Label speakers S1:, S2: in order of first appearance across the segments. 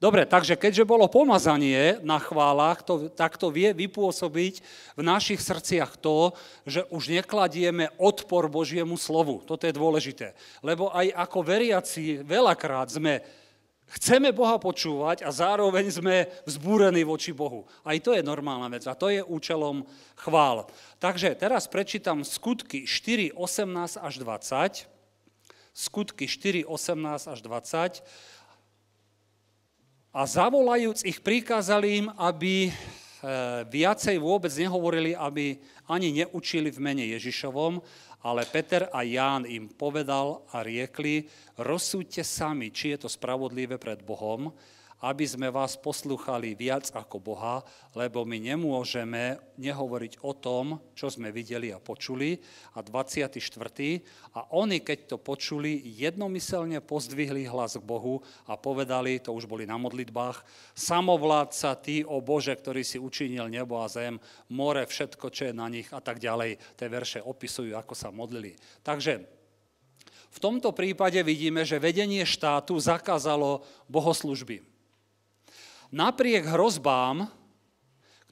S1: Dobre, takže keďže bolo pomazanie na chválach, to, tak to vie vypôsobiť v našich srdciach to, že už nekladieme odpor Božiemu slovu. Toto je dôležité. Lebo aj ako veriaci veľakrát sme, chceme Boha počúvať a zároveň sme vzbúrení voči Bohu. Aj to je normálna vec a to je účelom chvál. Takže teraz prečítam skutky 4, 18 až 20. Skutky 4, 18 až 20 a zavolajúc ich prikázali im, aby e, viacej vôbec nehovorili, aby ani neučili v mene Ježišovom, ale Peter a Ján im povedal a riekli, rozsúďte sami, či je to spravodlivé pred Bohom, aby sme vás poslúchali viac ako Boha, lebo my nemôžeme nehovoriť o tom, čo sme videli a počuli. A 24. A oni, keď to počuli, jednomyselne pozdvihli hlas k Bohu a povedali, to už boli na modlitbách, samovládca, ty, o Bože, ktorý si učinil nebo a zem, more, všetko, čo je na nich a tak ďalej. Tie verše opisujú, ako sa modlili. Takže v tomto prípade vidíme, že vedenie štátu zakázalo bohoslužby. Napriek hrozbám,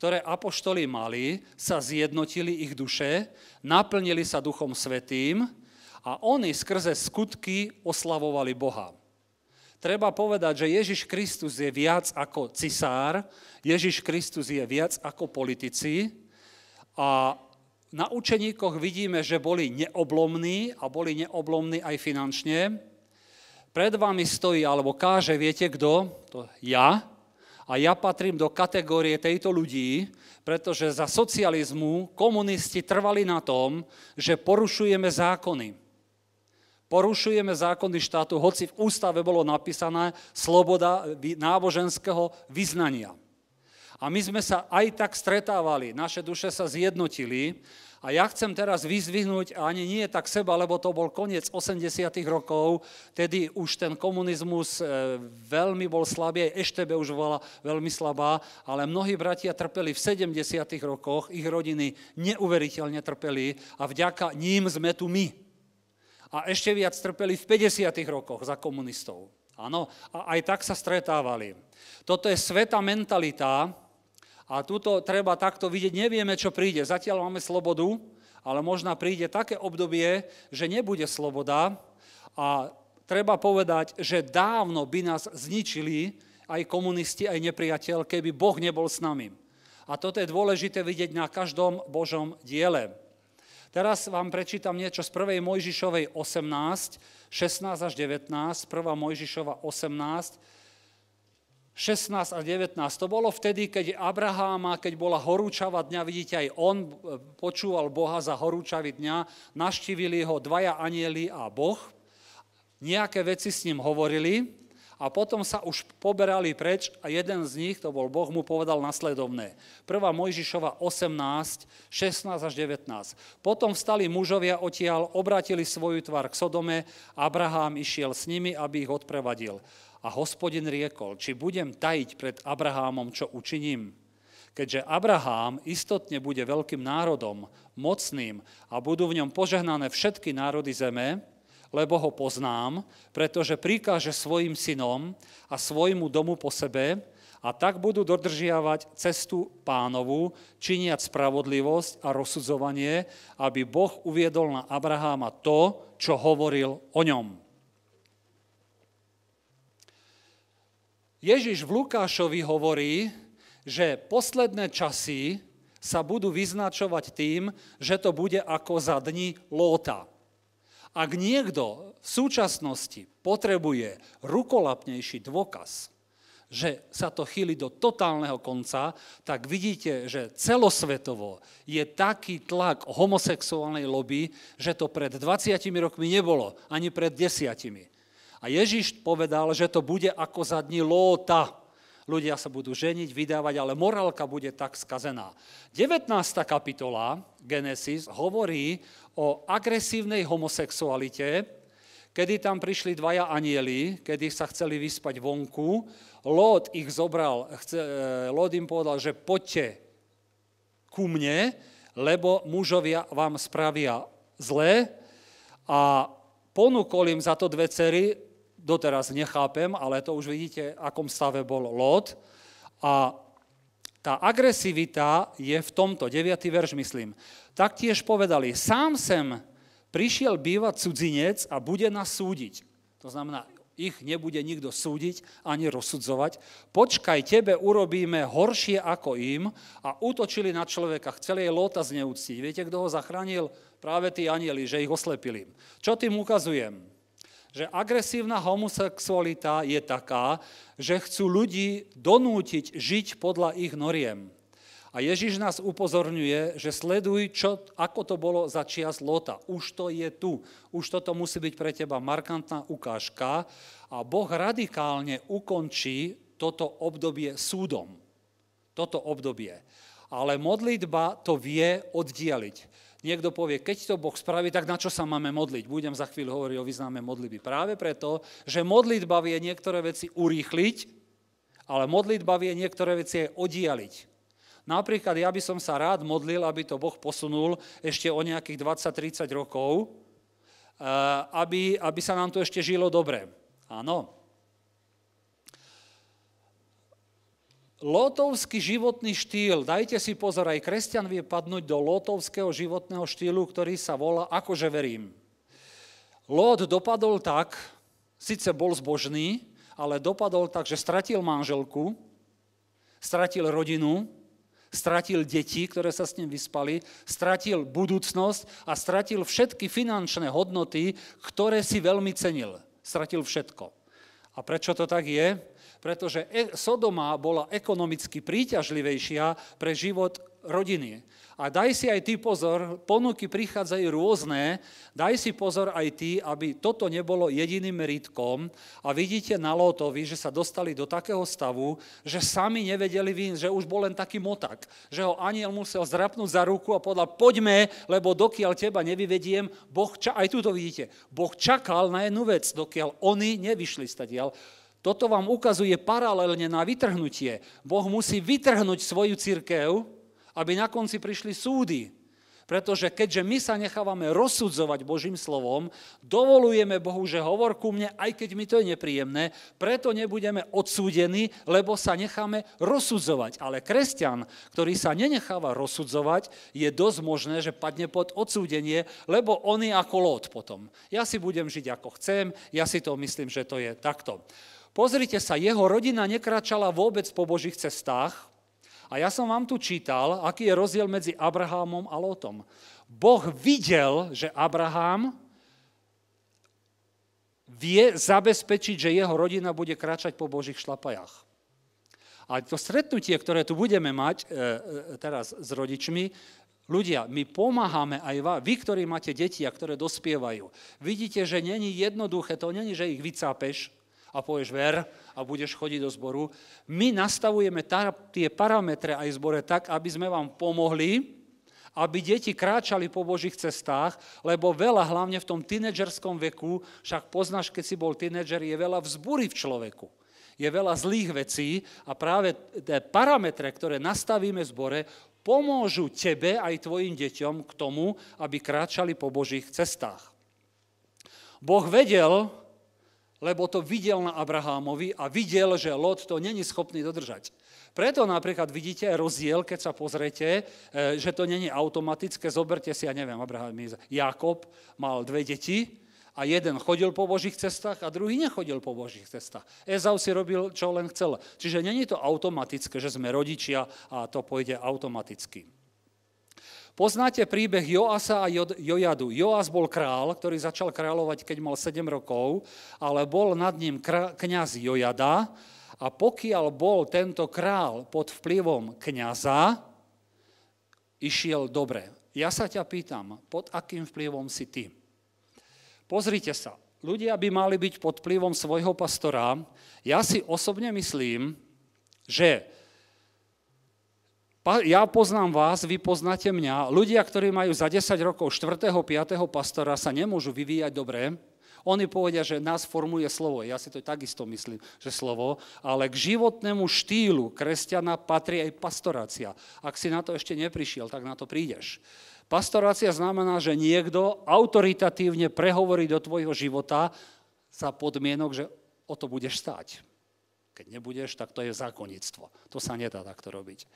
S1: ktoré apoštoli mali, sa zjednotili ich duše, naplnili sa Duchom Svetým a oni skrze skutky oslavovali Boha. Treba povedať, že Ježiš Kristus je viac ako cisár, Ježiš Kristus je viac ako politici a na učeníkoch vidíme, že boli neoblomní a boli neoblomní aj finančne. Pred vami stojí, alebo káže, viete kto? To ja, a ja patrím do kategórie tejto ľudí, pretože za socializmu komunisti trvali na tom, že porušujeme zákony. Porušujeme zákony štátu, hoci v ústave bolo napísané sloboda náboženského vyznania. A my sme sa aj tak stretávali, naše duše sa zjednotili a ja chcem teraz vyzvihnúť, a ani nie tak seba, lebo to bol koniec 80. rokov, tedy už ten komunizmus e, veľmi bol slabý, aj Eštebe už bola veľmi slabá, ale mnohí bratia trpeli v 70. rokoch, ich rodiny neuveriteľne trpeli a vďaka ním sme tu my. A ešte viac trpeli v 50. rokoch za komunistov. Áno, a aj tak sa stretávali. Toto je sveta mentalita, a túto treba takto vidieť, nevieme, čo príde. Zatiaľ máme slobodu, ale možno príde také obdobie, že nebude sloboda a treba povedať, že dávno by nás zničili aj komunisti, aj nepriateľ, keby Boh nebol s nami. A toto je dôležité vidieť na každom Božom diele. Teraz vám prečítam niečo z 1. Mojžišovej 18, 16 až 19, 1. Mojžišova 18, 16 a 19. To bolo vtedy, keď Abraháma, keď bola horúčava dňa, vidíte, aj on e, počúval Boha za horúčavý dňa, naštívili ho dvaja anieli a Boh. Nejaké veci s ním hovorili a potom sa už poberali preč a jeden z nich, to bol Boh, mu povedal nasledovné. 1. Mojžišova 18, 16 až 19. Potom vstali mužovia odtiaľ, obratili svoju tvár k Sodome, Abraham išiel s nimi, aby ich odprevadil. A hospodin riekol, či budem tajiť pred Abrahámom, čo učiním. Keďže Abrahám istotne bude veľkým národom, mocným a budú v ňom požehnané všetky národy zeme, lebo ho poznám, pretože prikáže svojim synom a svojmu domu po sebe, a tak budú dodržiavať cestu pánovu, činiať spravodlivosť a rozsudzovanie, aby Boh uviedol na Abraháma to, čo hovoril o ňom. Ježiš v Lukášovi hovorí, že posledné časy sa budú vyznačovať tým, že to bude ako za dni Lóta. Ak niekto v súčasnosti potrebuje rukolapnejší dôkaz, že sa to chýli do totálneho konca, tak vidíte, že celosvetovo je taký tlak homosexuálnej lobby, že to pred 20 rokmi nebolo, ani pred desiatimi. A Ježiš povedal, že to bude ako za dní Lóta. Ľudia sa budú ženiť, vydávať, ale morálka bude tak skazená. 19. kapitola Genesis hovorí o agresívnej homosexualite, kedy tam prišli dvaja anieli, kedy sa chceli vyspať vonku. Lót ich zobral, e, Lót im povedal, že poďte ku mne, lebo mužovia vám spravia zlé a ponúkol im za to dve cery, doteraz nechápem, ale to už vidíte, v akom stave bol Lot. A tá agresivita je v tomto, 9. verš myslím. Taktiež povedali, sám sem prišiel bývať cudzinec a bude nás súdiť. To znamená, ich nebude nikto súdiť ani rozsudzovať. Počkaj, tebe urobíme horšie ako im a útočili na človeka, chceli jej Lota zneúctiť. Viete, kto ho zachránil? Práve tí anieli, že ich oslepili. Čo tým ukazujem? že agresívna homosexualita je taká, že chcú ľudí donútiť žiť podľa ich noriem. A Ježiš nás upozorňuje, že sleduj, čo, ako to bolo za čias Lota. Už to je tu. Už toto musí byť pre teba markantná ukážka. A Boh radikálne ukončí toto obdobie súdom. Toto obdobie. Ale modlitba to vie oddialiť. Niekto povie, keď to Boh spraví, tak na čo sa máme modliť? Budem za chvíľu hovoriť o význame modlitby. Práve preto, že modlitba vie niektoré veci urýchliť, ale modlitba vie niektoré veci aj oddialiť. Napríklad ja by som sa rád modlil, aby to Boh posunul ešte o nejakých 20-30 rokov, eh, aby, aby sa nám tu ešte žilo dobre. Áno, Lotovský životný štýl, dajte si pozor, aj kresťan vie padnúť do lotovského životného štýlu, ktorý sa volá akože verím. Lot dopadol tak, síce bol zbožný, ale dopadol tak, že stratil manželku, stratil rodinu, stratil deti, ktoré sa s ním vyspali, stratil budúcnosť a stratil všetky finančné hodnoty, ktoré si veľmi cenil. Stratil všetko. A prečo to tak je? pretože e- Sodoma bola ekonomicky príťažlivejšia pre život rodiny. A daj si aj ty pozor, ponuky prichádzajú rôzne, daj si pozor aj ty, aby toto nebolo jediným meritkom a vidíte na Lótovi, že sa dostali do takého stavu, že sami nevedeli vín, že už bol len taký motak, že ho aniel musel zrapnúť za ruku a povedal, poďme, lebo dokiaľ teba nevyvediem, Boh ča- aj tu to vidíte, Boh čakal na jednu vec, dokiaľ oni nevyšli stadiaľ. Toto vám ukazuje paralelne na vytrhnutie. Boh musí vytrhnúť svoju cirkev, aby na konci prišli súdy. Pretože keďže my sa nechávame rozsudzovať Božím slovom, dovolujeme Bohu, že hovor ku mne, aj keď mi to je nepríjemné, preto nebudeme odsúdení, lebo sa necháme rozsudzovať. Ale kresťan, ktorý sa nenecháva rozsudzovať, je dosť možné, že padne pod odsúdenie, lebo on je ako lód potom. Ja si budem žiť ako chcem, ja si to myslím, že to je takto. Pozrite sa, jeho rodina nekračala vôbec po božích cestách. A ja som vám tu čítal, aký je rozdiel medzi Abrahamom a Lotom. Boh videl, že Abraham vie zabezpečiť, že jeho rodina bude kráčať po božích šlapajách. A to stretnutie, ktoré tu budeme mať e, e teraz s rodičmi, ľudia, my pomáhame aj vám, vy, ktorí máte deti a ktoré dospievajú. Vidíte, že není jednoduché, to není, že ich vycápeš, a povieš ver a budeš chodiť do zboru. My nastavujeme tá, tie parametre aj zbore tak, aby sme vám pomohli, aby deti kráčali po Božích cestách, lebo veľa, hlavne v tom tínedžerskom veku, však poznáš, keď si bol tínedžer, je veľa vzbúry v človeku. Je veľa zlých vecí a práve tie parametre, ktoré nastavíme v zbore, pomôžu tebe aj tvojim deťom k tomu, aby kráčali po Božích cestách. Boh vedel, lebo to videl na Abrahámovi a videl, že Lot to není schopný dodržať. Preto napríklad vidíte rozdiel, keď sa pozrete, e, že to není automatické. Zoberte si, ja neviem, Abraham, Jakob mal dve deti a jeden chodil po Božích cestách a druhý nechodil po Božích cestách. Ezau si robil, čo len chcel. Čiže není to automatické, že sme rodičia a to pôjde automaticky. Poznáte príbeh Joasa a Jojadu. Joas bol král, ktorý začal kráľovať, keď mal 7 rokov, ale bol nad ním kňaz Jojada a pokiaľ bol tento král pod vplyvom kniaza, išiel dobre. Ja sa ťa pýtam, pod akým vplyvom si ty? Pozrite sa, ľudia by mali byť pod vplyvom svojho pastora. Ja si osobne myslím, že ja poznám vás, vy poznáte mňa. Ľudia, ktorí majú za 10 rokov 4. 5. pastora, sa nemôžu vyvíjať dobre. Oni povedia, že nás formuje slovo. Ja si to takisto myslím, že slovo. Ale k životnému štýlu kresťana patrí aj pastorácia. Ak si na to ešte neprišiel, tak na to prídeš. Pastorácia znamená, že niekto autoritatívne prehovorí do tvojho života za podmienok, že o to budeš stáť. Keď nebudeš, tak to je zákonnictvo. To sa nedá takto robiť.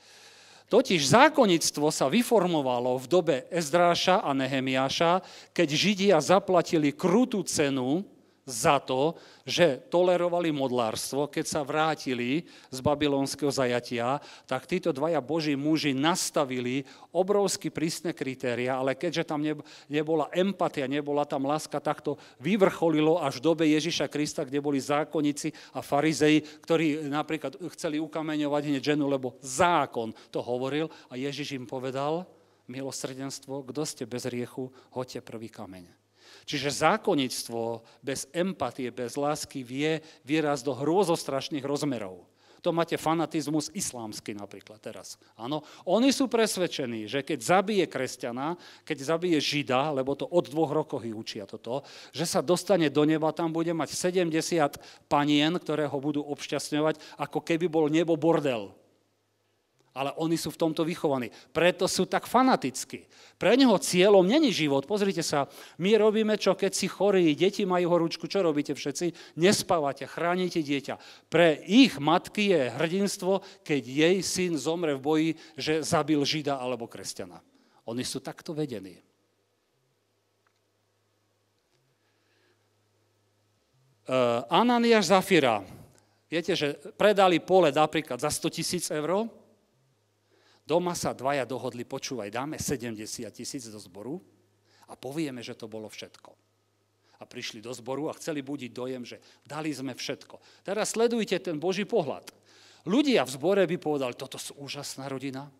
S1: Totiž zákonnictvo sa vyformovalo v dobe Ezdráša a Nehemiáša, keď Židia zaplatili krutú cenu za to, že tolerovali modlárstvo, keď sa vrátili z babylonského zajatia, tak títo dvaja boží muži nastavili obrovsky prísne kritéria, ale keďže tam nebola empatia, nebola tam láska, tak to vyvrcholilo až v dobe Ježiša Krista, kde boli zákonnici a farizei, ktorí napríklad chceli ukameňovať hneď ženu, lebo zákon to hovoril a Ježiš im povedal, milosrdenstvo, kto ste bez riechu, hoďte prvý kameň. Čiže zákonnictvo bez empatie, bez lásky vie výraz do hrôzostrašných rozmerov. To máte fanatizmus islámsky napríklad teraz. Áno, oni sú presvedčení, že keď zabije kresťana, keď zabije žida, lebo to od dvoch rokov ich učia toto, že sa dostane do neba, tam bude mať 70 panien, ktoré ho budú obšťastňovať, ako keby bol nebo bordel ale oni sú v tomto vychovaní. Preto sú tak fanatickí. Pre neho cieľom není život. Pozrite sa, my robíme čo, keď si chorí, deti majú horúčku, čo robíte všetci? Nespávate, chránite dieťa. Pre ich matky je hrdinstvo, keď jej syn zomre v boji, že zabil žida alebo kresťana. Oni sú takto vedení. Eh, Ananiáš Zafira, viete, že predali pole napríklad za 100 tisíc eur, Doma sa dvaja dohodli, počúvaj, dáme 70 tisíc do zboru a povieme, že to bolo všetko. A prišli do zboru a chceli budiť dojem, že dali sme všetko. Teraz sledujte ten Boží pohľad. Ľudia v zbore by povedali, toto sú úžasná rodina,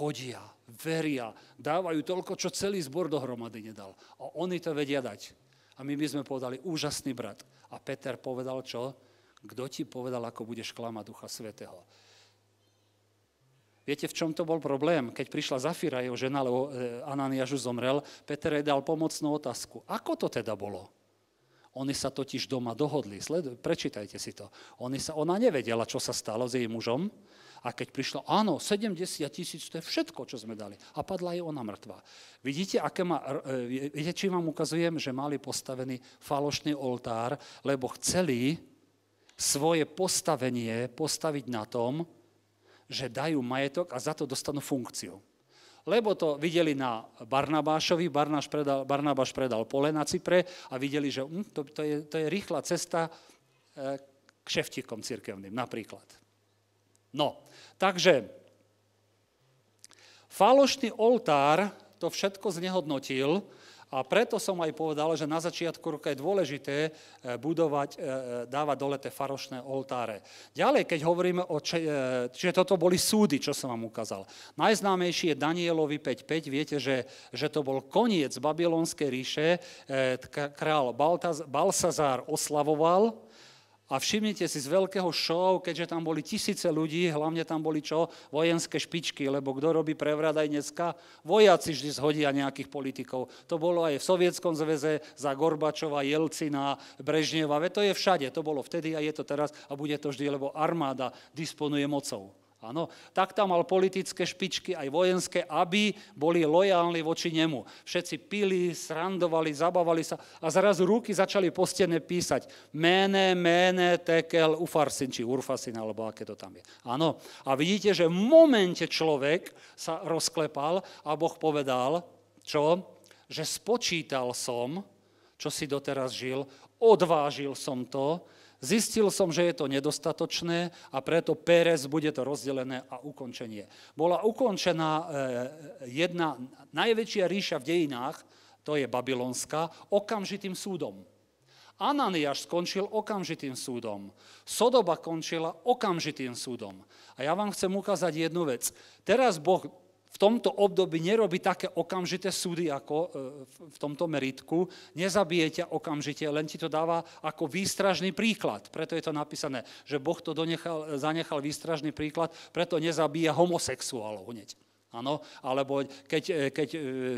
S1: chodia, veria, dávajú toľko, čo celý zbor dohromady nedal. A oni to vedia dať. A my by sme povedali, úžasný brat. A Peter povedal čo? Kto ti povedal, ako budeš klamať Ducha Svetého? Viete, v čom to bol problém? Keď prišla Zafira, jeho žena, lebo e, Ananiáš zomrel, Peter jej dal pomocnú otázku. Ako to teda bolo? Oni sa totiž doma dohodli. Sled, prečítajte si to. Oni sa, ona nevedela, čo sa stalo s jej mužom. A keď prišlo, áno, 70 tisíc, to je všetko, čo sme dali. A padla je ona mŕtva. Vidíte, aké ma, e, viete, vám ukazujem, že mali postavený falošný oltár, lebo chceli svoje postavenie postaviť na tom, že dajú majetok a za to dostanú funkciu. Lebo to videli na Barnabášovi, Barnáš predal, Barnabáš predal pole na Cypre a videli, že hm, to, to, je, to je rýchla cesta e, k šeftikom církevným napríklad. No, takže falošný oltár to všetko znehodnotil, a preto som aj povedal, že na začiatku roka je dôležité e, budovať, e, e, dávať dole tie farošné oltáre. Ďalej, keď hovoríme o... čiže toto boli súdy, čo som vám ukázal. Najznámejší je Danielovi 5.5. Viete, že, že to bol koniec Babylonskej ríše. Král Baltaz, Balsazár oslavoval a všimnite si, z veľkého show, keďže tam boli tisíce ľudí, hlavne tam boli čo? Vojenské špičky, lebo kto robí prevrat aj dneska? Vojaci vždy zhodia nejakých politikov. To bolo aj v Sovietskom zväze za Gorbačova, Jelcina, Brežneva. Ve to je všade, to bolo vtedy a je to teraz a bude to vždy, lebo armáda disponuje mocou. Áno, tak tam mal politické špičky, aj vojenské, aby boli lojálni voči nemu. Všetci pili, srandovali, zabavali sa a zrazu ruky začali po stene písať mene, mene, tekel, ufarsin či urfasin, alebo aké to tam je. Áno, a vidíte, že v momente človek sa rozklepal a Boh povedal, čo? Že spočítal som, čo si doteraz žil, odvážil som to, Zistil som, že je to nedostatočné a preto Pérez bude to rozdelené a ukončenie. Bola ukončená eh, jedna najväčšia ríša v dejinách, to je Babylonská, okamžitým súdom. Ananiáš skončil okamžitým súdom. Sodoba končila okamžitým súdom. A ja vám chcem ukázať jednu vec. Teraz Boh v tomto období nerobí také okamžité súdy ako e, v tomto meritku, nezabije ťa okamžite, len ti to dáva ako výstražný príklad. Preto je to napísané, že Boh to donechal, e, zanechal výstražný príklad, preto nezabíja homosexuálov hneď. Áno, alebo keď, e, keď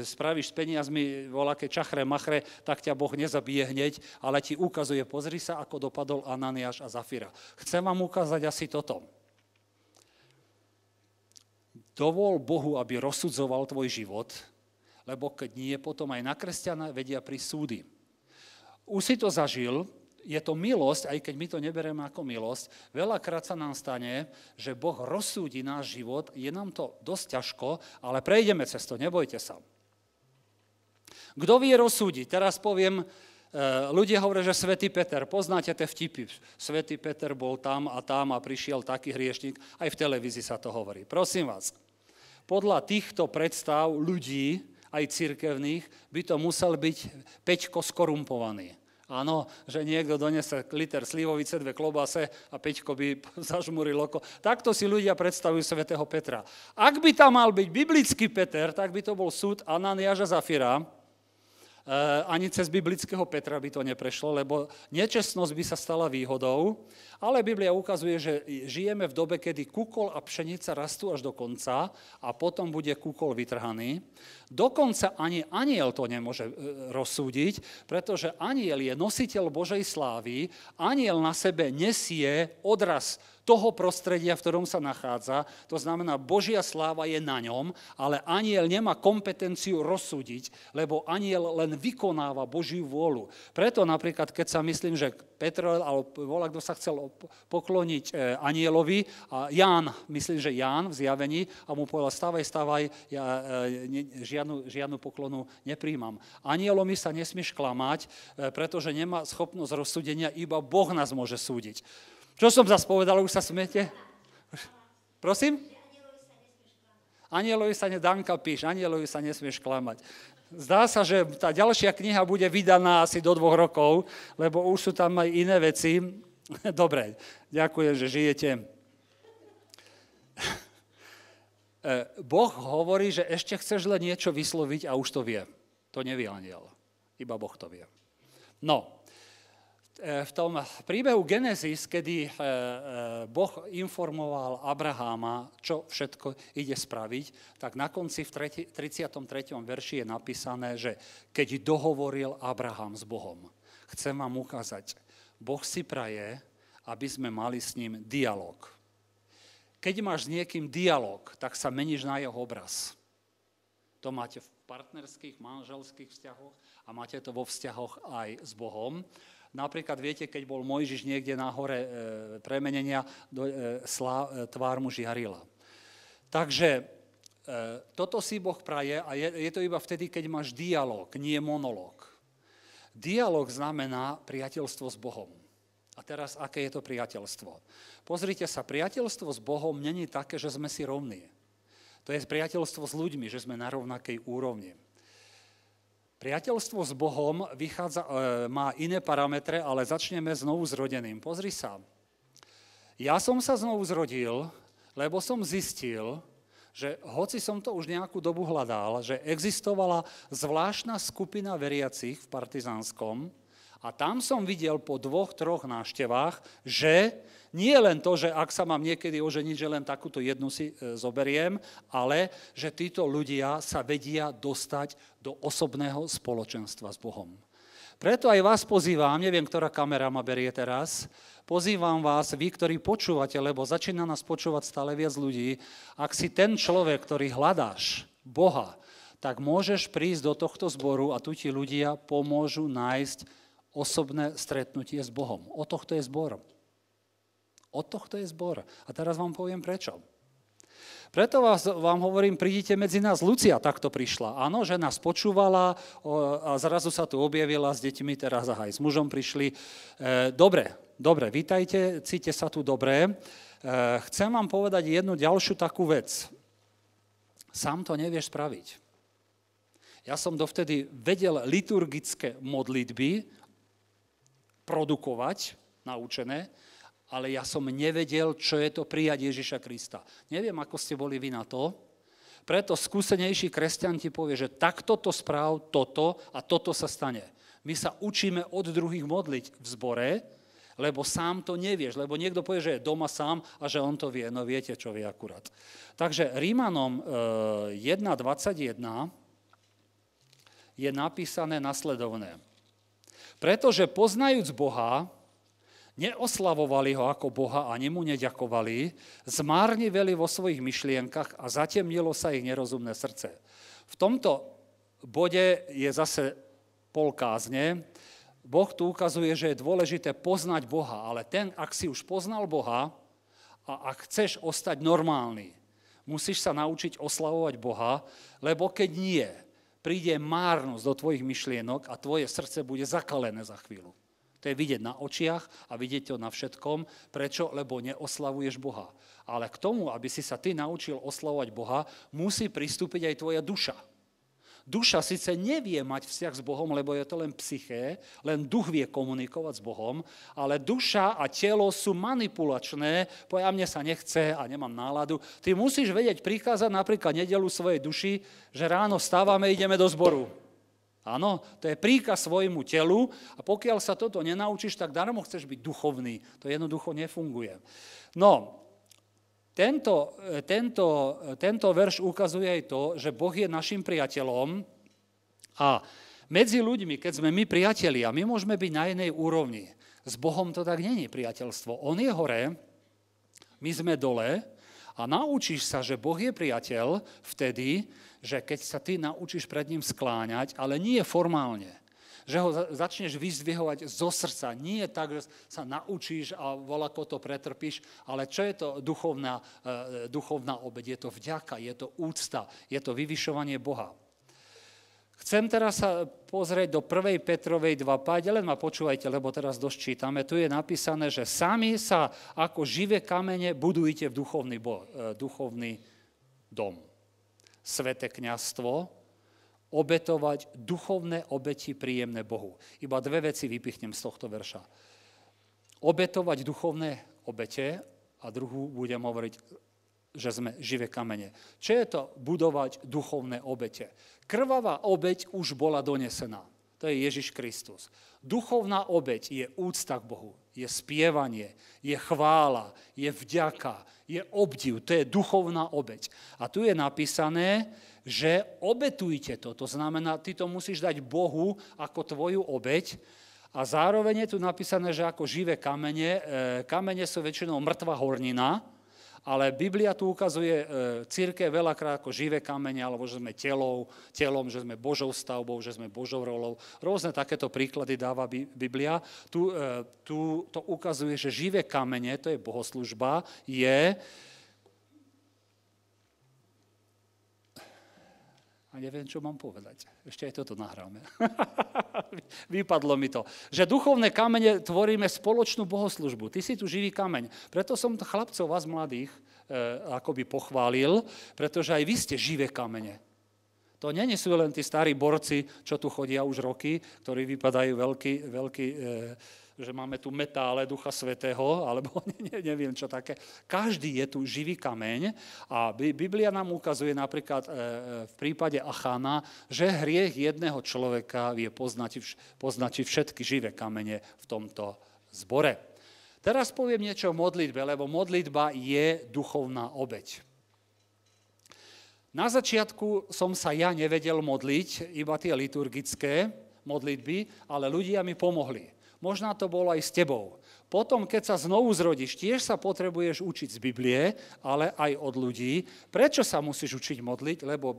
S1: spravíš s peniazmi voľaké čachre, machre, tak ťa Boh nezabije hneď, ale ti ukazuje, pozri sa, ako dopadol Ananiáš a Zafira. Chcem vám ukázať asi toto. Dovol Bohu, aby rozsudzoval tvoj život, lebo keď nie, potom aj na kresťana vedia pri súdy. Už si to zažil, je to milosť, aj keď my to nebereme ako milosť. Veľakrát sa nám stane, že Boh rozsúdi náš život, je nám to dosť ťažko, ale prejdeme cez to, nebojte sa. Kto vie rozsúdiť? Teraz poviem, e, ľudia hovoria, že svätý Peter, poznáte tie vtipy, Svetý Peter bol tam a tam a prišiel taký hriešnik, aj v televízii sa to hovorí. Prosím vás, podľa týchto predstav ľudí, aj cirkevných, by to musel byť Peťko skorumpovaný. Áno, že niekto donese liter slivovice, dve klobase a Peťko by zažmuril oko. Takto si ľudia predstavujú svätého Petra. Ak by tam mal byť biblický Peter, tak by to bol súd Ananiáža Zafira. E, ani cez biblického Petra by to neprešlo, lebo nečestnosť by sa stala výhodou ale Biblia ukazuje, že žijeme v dobe, kedy kukol a pšenica rastú až do konca a potom bude kukol vytrhaný. Dokonca ani aniel to nemôže e, rozsúdiť, pretože aniel je nositeľ Božej slávy, aniel na sebe nesie odraz toho prostredia, v ktorom sa nachádza. To znamená, Božia sláva je na ňom, ale aniel nemá kompetenciu rozsúdiť, lebo aniel len vykonáva Božiu vôľu. Preto napríklad, keď sa myslím, že Petr alebo volá, kto sa chcel pokloniť e, anielovi a Ján, myslím, že Ján v zjavení a mu povedal, stávaj, stávaj, ja e, žiadnu, žiadnu poklonu nepríjmam. Anielomi sa nesmieš klamať, e, pretože nemá schopnosť rozsúdenia, iba Boh nás môže súdiť. Čo som zase povedal, už sa smete? Prosím? Anielovi sa nedanka píš, anielovi sa nesmieš klamať. Zdá sa, že tá ďalšia kniha bude vydaná asi do dvoch rokov, lebo už sú tam aj iné veci, Dobre, ďakujem, že žijete. Eh, boh hovorí, že ešte chceš len niečo vysloviť a už to vie. To nevie aniel. Iba Boh to vie. No, eh, v tom príbehu Genesis, kedy eh, Boh informoval Abraháma, čo všetko ide spraviť, tak na konci v 33. verši je napísané, že keď dohovoril Abraham s Bohom, chcem vám ukázať, Boh si praje, aby sme mali s ním dialog. Keď máš s niekým dialog, tak sa meníš na jeho obraz. To máte v partnerských, manželských vzťahoch a máte to vo vzťahoch aj s Bohom. Napríklad viete, keď bol Mojžiš niekde na hore e, premenenia, do, e, slá, e, tvár mu žiarila. Takže e, toto si Boh praje a je, je to iba vtedy, keď máš dialog, nie monológ. Dialóg znamená priateľstvo s Bohom. A teraz, aké je to priateľstvo? Pozrite sa, priateľstvo s Bohom není také, že sme si rovní. To je priateľstvo s ľuďmi, že sme na rovnakej úrovni. Priateľstvo s Bohom vychádza, e, má iné parametre, ale začneme znovu zrodeným. Pozri sa. Ja som sa znovu zrodil, lebo som zistil, že hoci som to už nejakú dobu hľadal, že existovala zvláštna skupina veriacich v Partizánskom a tam som videl po dvoch, troch náštevách, že nie len to, že ak sa mám niekedy oženiť, že len takúto jednu si e, zoberiem, ale že títo ľudia sa vedia dostať do osobného spoločenstva s Bohom. Preto aj vás pozývam, neviem, ktorá kamera ma berie teraz, Pozývam vás, vy, ktorí počúvate, lebo začína nás počúvať stále viac ľudí, ak si ten človek, ktorý hľadáš Boha, tak môžeš prísť do tohto zboru a tu ti ľudia pomôžu nájsť osobné stretnutie s Bohom. O tohto je zbor. O tohto je zbor. A teraz vám poviem prečo. Preto vás, vám hovorím, prídite medzi nás. Lucia takto prišla. Áno, že nás počúvala a zrazu sa tu objavila s deťmi teraz a aj s mužom prišli. E, dobre, Dobre, vítajte, cíte sa tu dobre. Eh, chcem vám povedať jednu ďalšiu takú vec. Sám to nevieš spraviť. Ja som dovtedy vedel liturgické modlitby produkovať, naučené, ale ja som nevedel, čo je to prijať Ježiša Krista. Neviem, ako ste boli vy na to, preto skúsenejší kresťan ti povie, že takto to správ, toto a toto sa stane. My sa učíme od druhých modliť v zbore, lebo sám to nevieš, lebo niekto povie, že je doma sám a že on to vie, no viete, čo vie akurát. Takže Rímanom 1.21 eh, je napísané nasledovné. Pretože poznajúc Boha, neoslavovali ho ako Boha a nemu neďakovali, veli vo svojich myšlienkach a zatemnilo sa ich nerozumné srdce. V tomto bode je zase polkázne, Boh tu ukazuje, že je dôležité poznať Boha, ale ten, ak si už poznal Boha a ak chceš ostať normálny, musíš sa naučiť oslavovať Boha, lebo keď nie, príde márnosť do tvojich myšlienok a tvoje srdce bude zakalené za chvíľu. To je vidieť na očiach a vidieť to na všetkom. Prečo? Lebo neoslavuješ Boha. Ale k tomu, aby si sa ty naučil oslavovať Boha, musí pristúpiť aj tvoja duša. Duša síce nevie mať vzťah s Bohom, lebo je to len psyché, len duch vie komunikovať s Bohom, ale duša a telo sú manipulačné, poja mne sa nechce a nemám náladu. Ty musíš vedieť prikázať napríklad nedelu svojej duši, že ráno stávame, ideme do zboru. Áno, to je príkaz svojmu telu a pokiaľ sa toto nenaučíš, tak darmo chceš byť duchovný. To jednoducho nefunguje. No, tento, eh, tento, eh, tento verš ukazuje aj to, že Boh je našim priateľom a medzi ľuďmi, keď sme my a my môžeme byť na inej úrovni. S Bohom to tak není priateľstvo. On je hore, my sme dole a naučíš sa, že Boh je priateľ vtedy, že keď sa ty naučíš pred ním skláňať, ale nie formálne že ho začneš vyzdvihovať zo srdca. Nie je tak, že sa naučíš a volako to pretrpíš, ale čo je to duchovná, e, duchovná obed? Je to vďaka, je to úcta, je to vyvyšovanie Boha. Chcem teraz sa pozrieť do 1. Petrovej 2.5, len ma počúvajte, lebo teraz dosť čítame. Tu je napísané, že sami sa ako živé kamene budujte v duchovný, bo, e, duchovný dom. Svete kniazstvo, obetovať duchovné obeti príjemné Bohu. Iba dve veci vypichnem z tohto verša. Obetovať duchovné obete a druhú budem hovoriť, že sme živé kamene. Čo je to budovať duchovné obete? Krvavá obeť už bola donesená. To je Ježiš Kristus. Duchovná obeť je úcta k Bohu, je spievanie, je chvála, je vďaka, je obdiv. To je duchovná obeť. A tu je napísané, že obetujte to. To znamená, ty to musíš dať Bohu ako tvoju obeď a zároveň je tu napísané, že ako živé kamene, e, kamene sú väčšinou mŕtva hornina, ale Biblia tu ukazuje e, círke veľakrát ako živé kamene, alebo že sme telou, telom, že sme Božou stavbou, že sme Božou rolou. Rôzne takéto príklady dáva Biblia. Tu, e, tu to ukazuje, že živé kamene, to je bohoslužba, je a neviem, čo mám povedať. Ešte aj toto nahráme. Vypadlo mi to. Že duchovné kamene tvoríme spoločnú bohoslužbu. Ty si tu živý kameň. Preto som chlapcov, vás mladých, e, akoby pochválil, pretože aj vy ste živé kamene. To není sú len tí starí borci, čo tu chodia už roky, ktorí vypadajú veľký, veľký e, že máme tu metále Ducha Svetého, alebo ne, neviem čo také. Každý je tu živý kameň a Biblia nám ukazuje napríklad e, e, v prípade Achana, že hriech jedného človeka vie poznať, poznať všetky živé kamene v tomto zbore. Teraz poviem niečo o modlitbe, lebo modlitba je duchovná obeď. Na začiatku som sa ja nevedel modliť, iba tie liturgické modlitby, ale ľudia mi pomohli. Možná to bolo aj s tebou. Potom, keď sa znovu zrodiš, tiež sa potrebuješ učiť z Biblie, ale aj od ľudí. Prečo sa musíš učiť modliť? Lebo uh,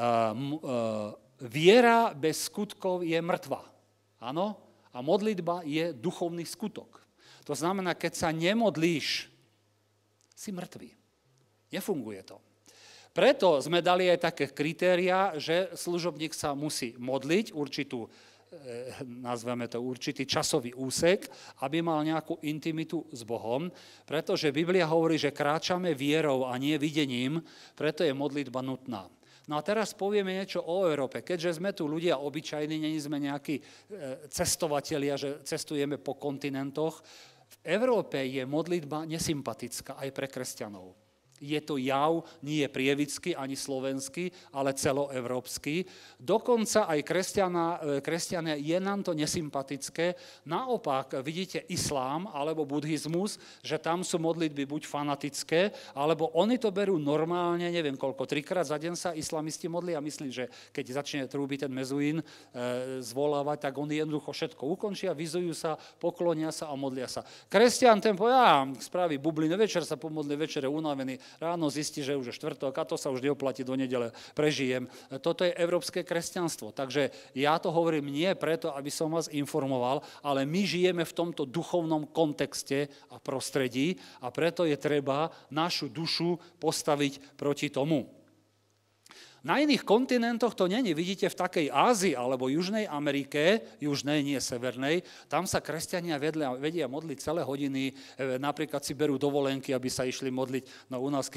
S1: uh, viera bez skutkov je mŕtva. Áno? A modlitba je duchovný skutok. To znamená, keď sa nemodlíš, si mŕtvý. Nefunguje to. Preto sme dali aj také kritéria, že služobník sa musí modliť určitú Eh, nazveme to určitý časový úsek, aby mal nejakú intimitu s Bohom, pretože Biblia hovorí, že kráčame vierou a nie videním, preto je modlitba nutná. No a teraz povieme niečo o Európe. Keďže sme tu ľudia obyčajní, není sme nejakí eh, cestovatelia, že cestujeme po kontinentoch, v Európe je modlitba nesympatická aj pre kresťanov je to jav nie prievický ani slovenský, ale celoevropský. Dokonca aj e, kresťania je nám to nesympatické. Naopak vidíte islám alebo buddhizmus, že tam sú modlitby buď fanatické, alebo oni to berú normálne, neviem koľko, trikrát za deň sa islamisti modli a myslím, že keď začne trúbiť ten mezuín e, zvolávať, tak oni jednoducho všetko ukončia, vyzujú sa, poklonia sa a modlia sa. Kresťan ten povie, spraví bubliny, večer, sa pomodli, večer je unavený, ráno zistí, že už je štvrtok a to sa už neoplatí do nedele, prežijem. Toto je európske kresťanstvo. Takže ja to hovorím nie preto, aby som vás informoval, ale my žijeme v tomto duchovnom kontexte a prostredí a preto je treba našu dušu postaviť proti tomu. Na iných kontinentoch to není. Vidíte, v takej Ázii alebo Južnej Amerike, južnej, nie severnej, tam sa kresťania vedia modliť celé hodiny, e, napríklad si berú dovolenky, aby sa išli modliť. No u nás,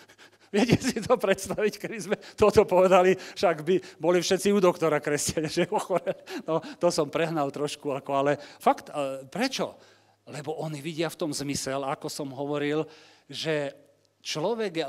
S1: viete si to predstaviť, keď sme toto povedali, však by boli všetci u doktora kresťania, že ochore. No, to som prehnal trošku, ako, ale fakt, e, prečo? Lebo oni vidia v tom zmysel, ako som hovoril, že Človek je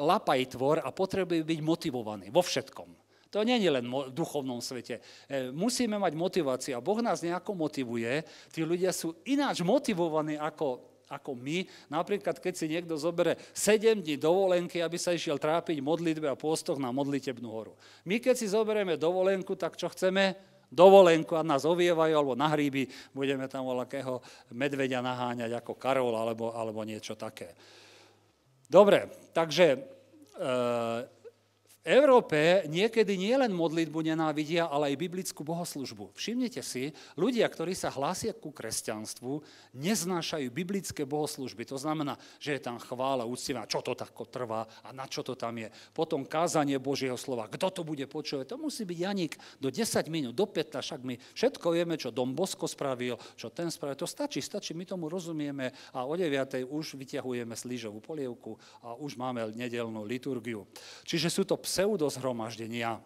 S1: tvor a potrebuje byť motivovaný vo všetkom. To nie je len v duchovnom svete. E, musíme mať motiváciu a Boh nás nejako motivuje. Tí ľudia sú ináč motivovaní ako, ako my. Napríklad, keď si niekto zobere 7 dní dovolenky, aby sa išiel trápiť modlitbe a pôstoch na modlitebnú horu. My, keď si zoberieme dovolenku, tak čo chceme? dovolenku a nás ovievajú, alebo na hríby budeme tam voľakého medveďa naháňať ako Karol, alebo, alebo niečo také. Dobre, takže eh, Európe niekedy nielen modlitbu nenávidia, ale aj biblickú bohoslužbu. Všimnite si, ľudia, ktorí sa hlásia ku kresťanstvu, neznášajú biblické bohoslužby. To znamená, že je tam chvála úctivá, čo to tako trvá a na čo to tam je. Potom kázanie Božieho slova, kto to bude počúvať. To musí byť Janík do 10 minút, do 15, však my všetko vieme, čo Dom Bosko spravil, čo ten spravil. To stačí, stačí, my tomu rozumieme a o 9. už vyťahujeme slížovú polievku a už máme nedelnú liturgiu. Čiže sú to ps- pseudozhromaždenia,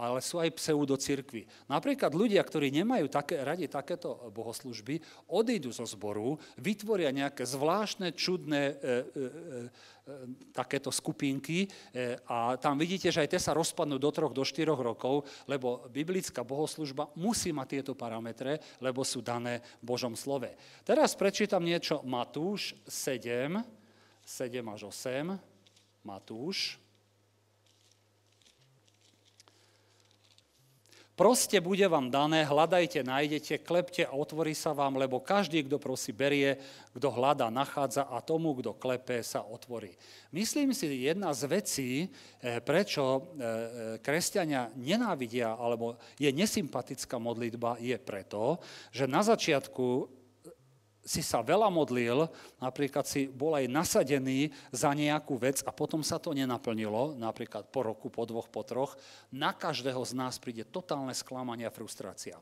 S1: ale sú aj pseudocirkvy. Napríklad ľudia, ktorí nemajú také, radi takéto bohoslužby, odídu zo zboru, vytvoria nejaké zvláštne, čudné e, e, e, takéto skupinky e, a tam vidíte, že aj tie sa rozpadnú do troch, do štyroch rokov, lebo biblická bohoslužba musí mať tieto parametre, lebo sú dané v Božom slove. Teraz prečítam niečo Matúš 7, 7 až 8, Matúš Proste bude vám dané, hľadajte, nájdete, klepte a otvorí sa vám, lebo každý, kto prosí, berie, kto hľada, nachádza a tomu, kto klepe, sa otvorí. Myslím si, jedna z vecí, eh, prečo eh, eh, kresťania nenávidia alebo je nesympatická modlitba, je preto, že na začiatku si sa veľa modlil, napríklad si bol aj nasadený za nejakú vec a potom sa to nenaplnilo, napríklad po roku, po dvoch, po troch, na každého z nás príde totálne sklamanie a frustrácia.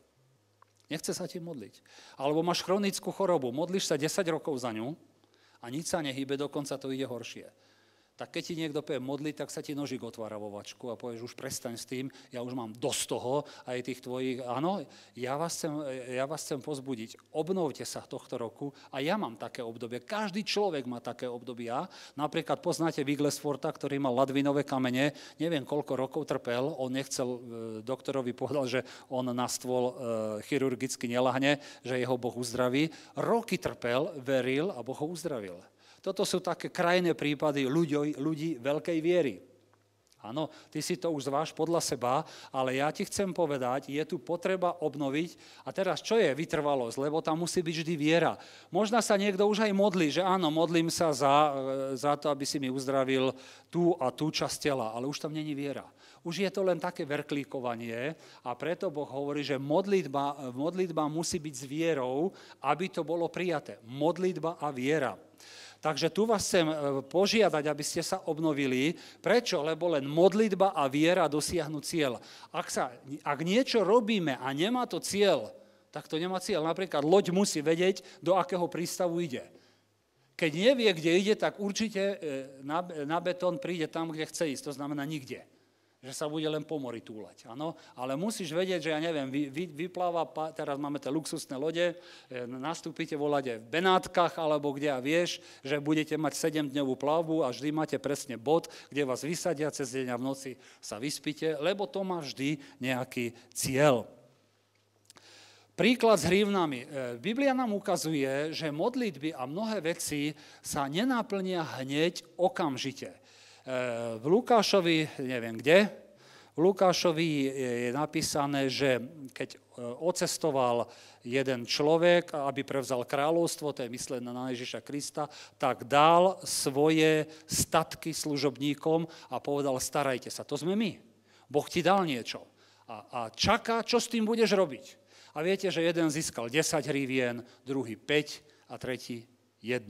S1: Nechce sa ti modliť. Alebo máš chronickú chorobu, modlíš sa 10 rokov za ňu a nič sa nehybe, dokonca to ide horšie tak keď ti niekto povie modli, tak sa ti nožík otvára vo vačku a povieš, už prestaň s tým, ja už mám dosť toho, aj tých tvojich. Áno, ja vás, chcem, ja vás chcem pozbudiť, obnovte sa tohto roku a ja mám také obdobie, každý človek má také obdobia. Napríklad poznáte Wigglesforta, ktorý mal ladvinové kamene, neviem koľko rokov trpel, on nechcel, e, doktorovi povedal, že on na stôl e, chirurgicky nelahne, že jeho Boh uzdraví. Roky trpel, veril a Boh ho uzdravil. Toto sú také krajné prípady ľudí, ľudí veľkej viery. Áno, ty si to už zváš podľa seba, ale ja ti chcem povedať, je tu potreba obnoviť. A teraz čo je vytrvalosť? Lebo tam musí byť vždy viera. Možno sa niekto už aj modlí, že áno, modlím sa za, e, za to, aby si mi uzdravil tú a tú časť tela, ale už tam není viera. Už je to len také verklíkovanie a preto Boh hovorí, že modlitba, modlitba musí byť s vierou, aby to bolo prijaté. Modlitba a viera. Takže tu vás chcem e, požiadať, aby ste sa obnovili. Prečo? Lebo len modlitba a viera dosiahnu cieľ. Ak, sa, ak niečo robíme a nemá to cieľ, tak to nemá cieľ. Napríklad loď musí vedieť, do akého prístavu ide. Keď nevie, kde ide, tak určite e, na, na betón príde tam, kde chce ísť, to znamená nikde že sa bude len po túlať. Áno? Ale musíš vedieť, že ja neviem, vy, vy, vypláva, teraz máme tie luxusné lode, e, nastúpite volade v Benátkach alebo kde a vieš, že budete mať 7-dňovú plavbu a vždy máte presne bod, kde vás vysadia cez deň a v noci sa vyspíte, lebo to má vždy nejaký cieľ. Príklad s hrivnami. E, Biblia nám ukazuje, že modlitby a mnohé veci sa nenáplnia hneď okamžite. E, v Lukášovi, neviem kde, v Lukášovi je napísané, že keď e, ocestoval jeden človek, aby prevzal kráľovstvo, to je myslené na Ježiša Krista, tak dal svoje statky služobníkom a povedal, starajte sa, to sme my. Boh ti dal niečo a, a čaká, čo s tým budeš robiť. A viete, že jeden získal 10 hrivien, druhý 5 a tretí 1.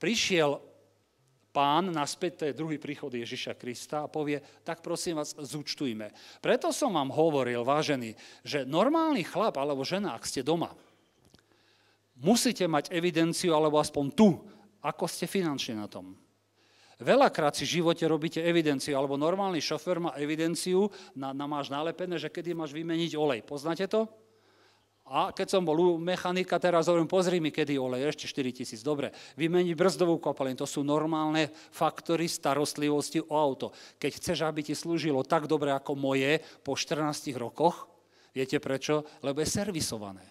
S1: Prišiel pán naspäť, to je druhý príchod Ježiša Krista a povie, tak prosím vás, zúčtujme. Preto som vám hovoril, vážený, že normálny chlap alebo žena, ak ste doma, musíte mať evidenciu alebo aspoň tu, ako ste finančne na tom. Veľakrát si v živote robíte evidenciu, alebo normálny šofér má evidenciu, na, na máš nalepené, že kedy máš vymeniť olej. Poznáte to? A keď som bol u mechanika, teraz hovorím, pozri mi, kedy olej, ešte 4 tisíc, dobre. Vymeniť brzdovú kopalenú, to sú normálne faktory starostlivosti o auto. Keď chceš, aby ti slúžilo tak dobre ako moje po 14 rokoch, viete prečo? Lebo je servisované.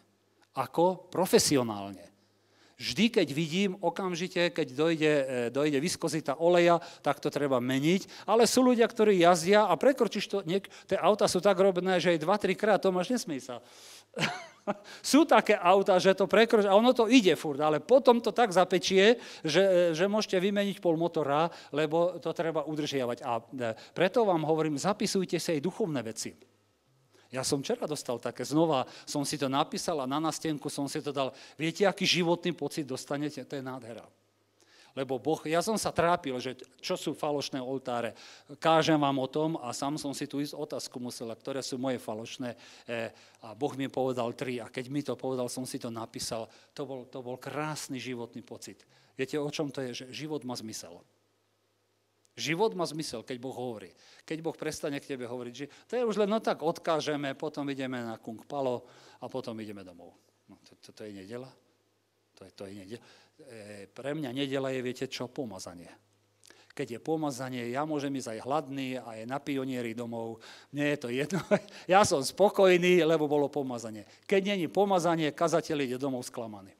S1: Ako? Profesionálne. Vždy, keď vidím, okamžite, keď dojde, e, dojde viskozita oleja, tak to treba meniť. Ale sú ľudia, ktorí jazdia a prekročíš to, niek- tie auta sú tak robené, že aj 2-3 krát, Tomáš, nesmej sa. Sú také auta, že to prekročí, a ono to ide furt, ale potom to tak zapečie, že, že môžete vymeniť pol motora, lebo to treba udržiavať. A e, preto vám hovorím, zapisujte si aj duchovné veci. Ja som včera dostal také, znova som si to napísal a na nastienku som si to dal. Viete, aký životný pocit dostanete? To je nádhera. Lebo Boh, ja som sa trápil, že čo sú falošné oltáre. Kážem vám o tom a sám som si tu ísť otázku musela, ktoré sú moje falošné. E, a Boh mi povedal tri. A keď mi to povedal, som si to napísal. To bol, to bol krásny životný pocit. Viete, o čom to je? Že život má zmysel. Život má zmysel, keď Boh hovorí. Keď Boh prestane k tebe hovoriť, že to je už len no tak odkážeme, potom ideme na Kung Palo a potom ideme domov. No, to, to, to je nedela. To je, to je nedela. E, pre mňa nedela je, viete čo, pomazanie. Keď je pomazanie, ja môžem ísť aj hladný, aj na pionieri domov, mne je to jedno. Ja som spokojný, lebo bolo pomazanie. Keď není pomazanie, kazateľ ide domov sklamaný.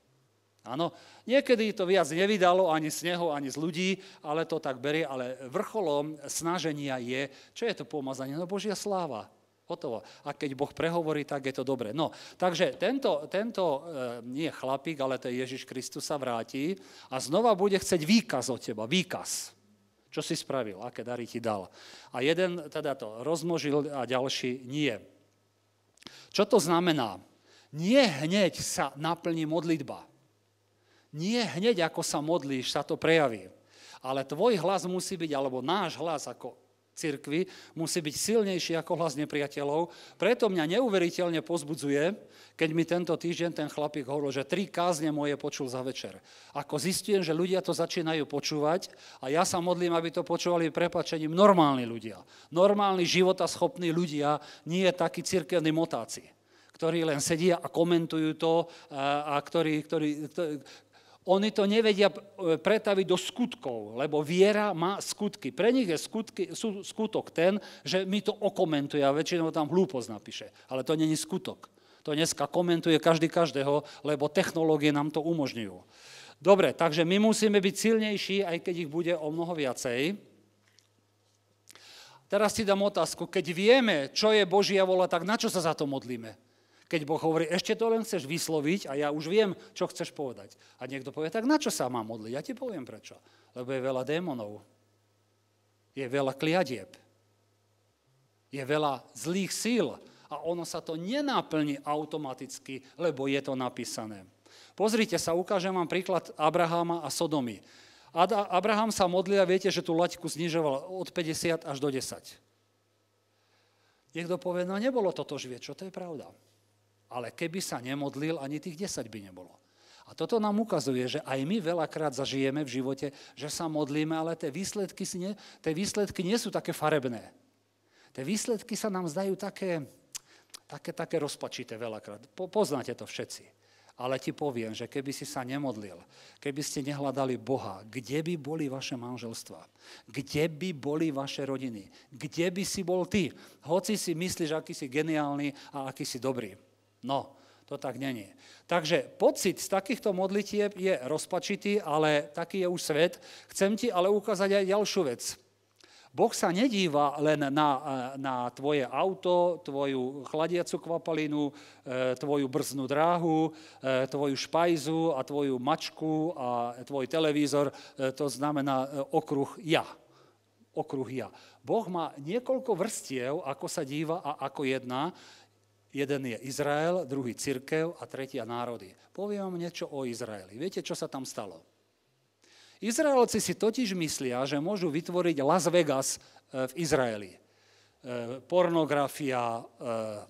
S1: Áno, niekedy to viac nevydalo ani z neho, ani z ľudí, ale to tak berie, ale vrcholom snaženia je, čo je to pomazanie? No Božia sláva hotovo. A keď Boh prehovorí, tak je to dobre. No, takže tento, tento e, nie chlapík, ale to je Ježiš Kristus sa vráti a znova bude chceť výkaz od teba, výkaz. Čo si spravil, aké dary ti dal. A jeden teda to rozmnožil a ďalší nie. Čo to znamená? Nie hneď sa naplní modlitba. Nie hneď, ako sa modlíš, sa to prejaví. Ale tvoj hlas musí byť, alebo náš hlas ako cirkvi musí byť silnejší ako hlas nepriateľov. Preto mňa neuveriteľne pozbudzuje, keď mi tento týždeň ten chlapík hovoril, že tri kázne moje počul za večer. Ako zistujem, že ľudia to začínajú počúvať a ja sa modlím, aby to počúvali prepačením normálni ľudia. Normálni životaschopní ľudia, nie takí cirkevní motáci ktorí len sedia a komentujú to a, eh, a ktorí, ktorí, ktorí, oni to nevedia e, pretaviť do skutkov, lebo viera má skutky. Pre nich je skutky, skutok ten, že mi to okomentuje a väčšinou tam hlúposť napíše. Ale to není skutok. To dneska komentuje každý každého, lebo technológie nám to umožňujú. Dobre, takže my musíme byť silnejší, aj keď ich bude o mnoho viacej. Teraz si dám otázku, keď vieme, čo je Božia vola, tak na čo sa za to modlíme? Keď Boh hovorí, ešte to len chceš vysloviť a ja už viem, čo chceš povedať. A niekto povie, tak na čo sa mám modliť? Ja ti poviem prečo. Lebo je veľa démonov. Je veľa kliadieb. Je veľa zlých síl. A ono sa to nenáplní automaticky, lebo je to napísané. Pozrite sa, ukážem vám príklad Abraháma a Sodomy. Abraham sa modlil a viete, že tú laťku znižoval od 50 až do 10. Niekto povie, no nebolo toto žvieť, čo to je pravda ale keby sa nemodlil, ani tých 10 by nebolo. A toto nám ukazuje, že aj my veľakrát zažijeme v živote, že sa modlíme, ale tie výsledky, si nie, tie výsledky nie sú také farebné. Tie výsledky sa nám zdajú také, také, také rozpačité veľakrát. Po, poznáte to všetci. Ale ti poviem, že keby si sa nemodlil, keby ste nehľadali Boha, kde by boli vaše manželstva? Kde by boli vaše rodiny? Kde by si bol ty? Hoci si myslíš, aký si geniálny a aký si dobrý. No, to tak není. Takže pocit z takýchto modlitieb je rozpačitý, ale taký je už svet. Chcem ti ale ukázať aj ďalšiu vec. Boh sa nedíva len na, na tvoje auto, tvoju chladiacu kvapalinu, e, tvoju brznú dráhu, e, tvoju špajzu a tvoju mačku a tvoj televízor, e, to znamená okruh ja. Okruh ja. Boh má niekoľko vrstiev, ako sa díva a ako jedná Jeden je Izrael, druhý církev a tretia národy. Poviem vám niečo o Izraeli. Viete, čo sa tam stalo? Izraelci si totiž myslia, že môžu vytvoriť Las Vegas e, v Izraeli. E, pornografia, e,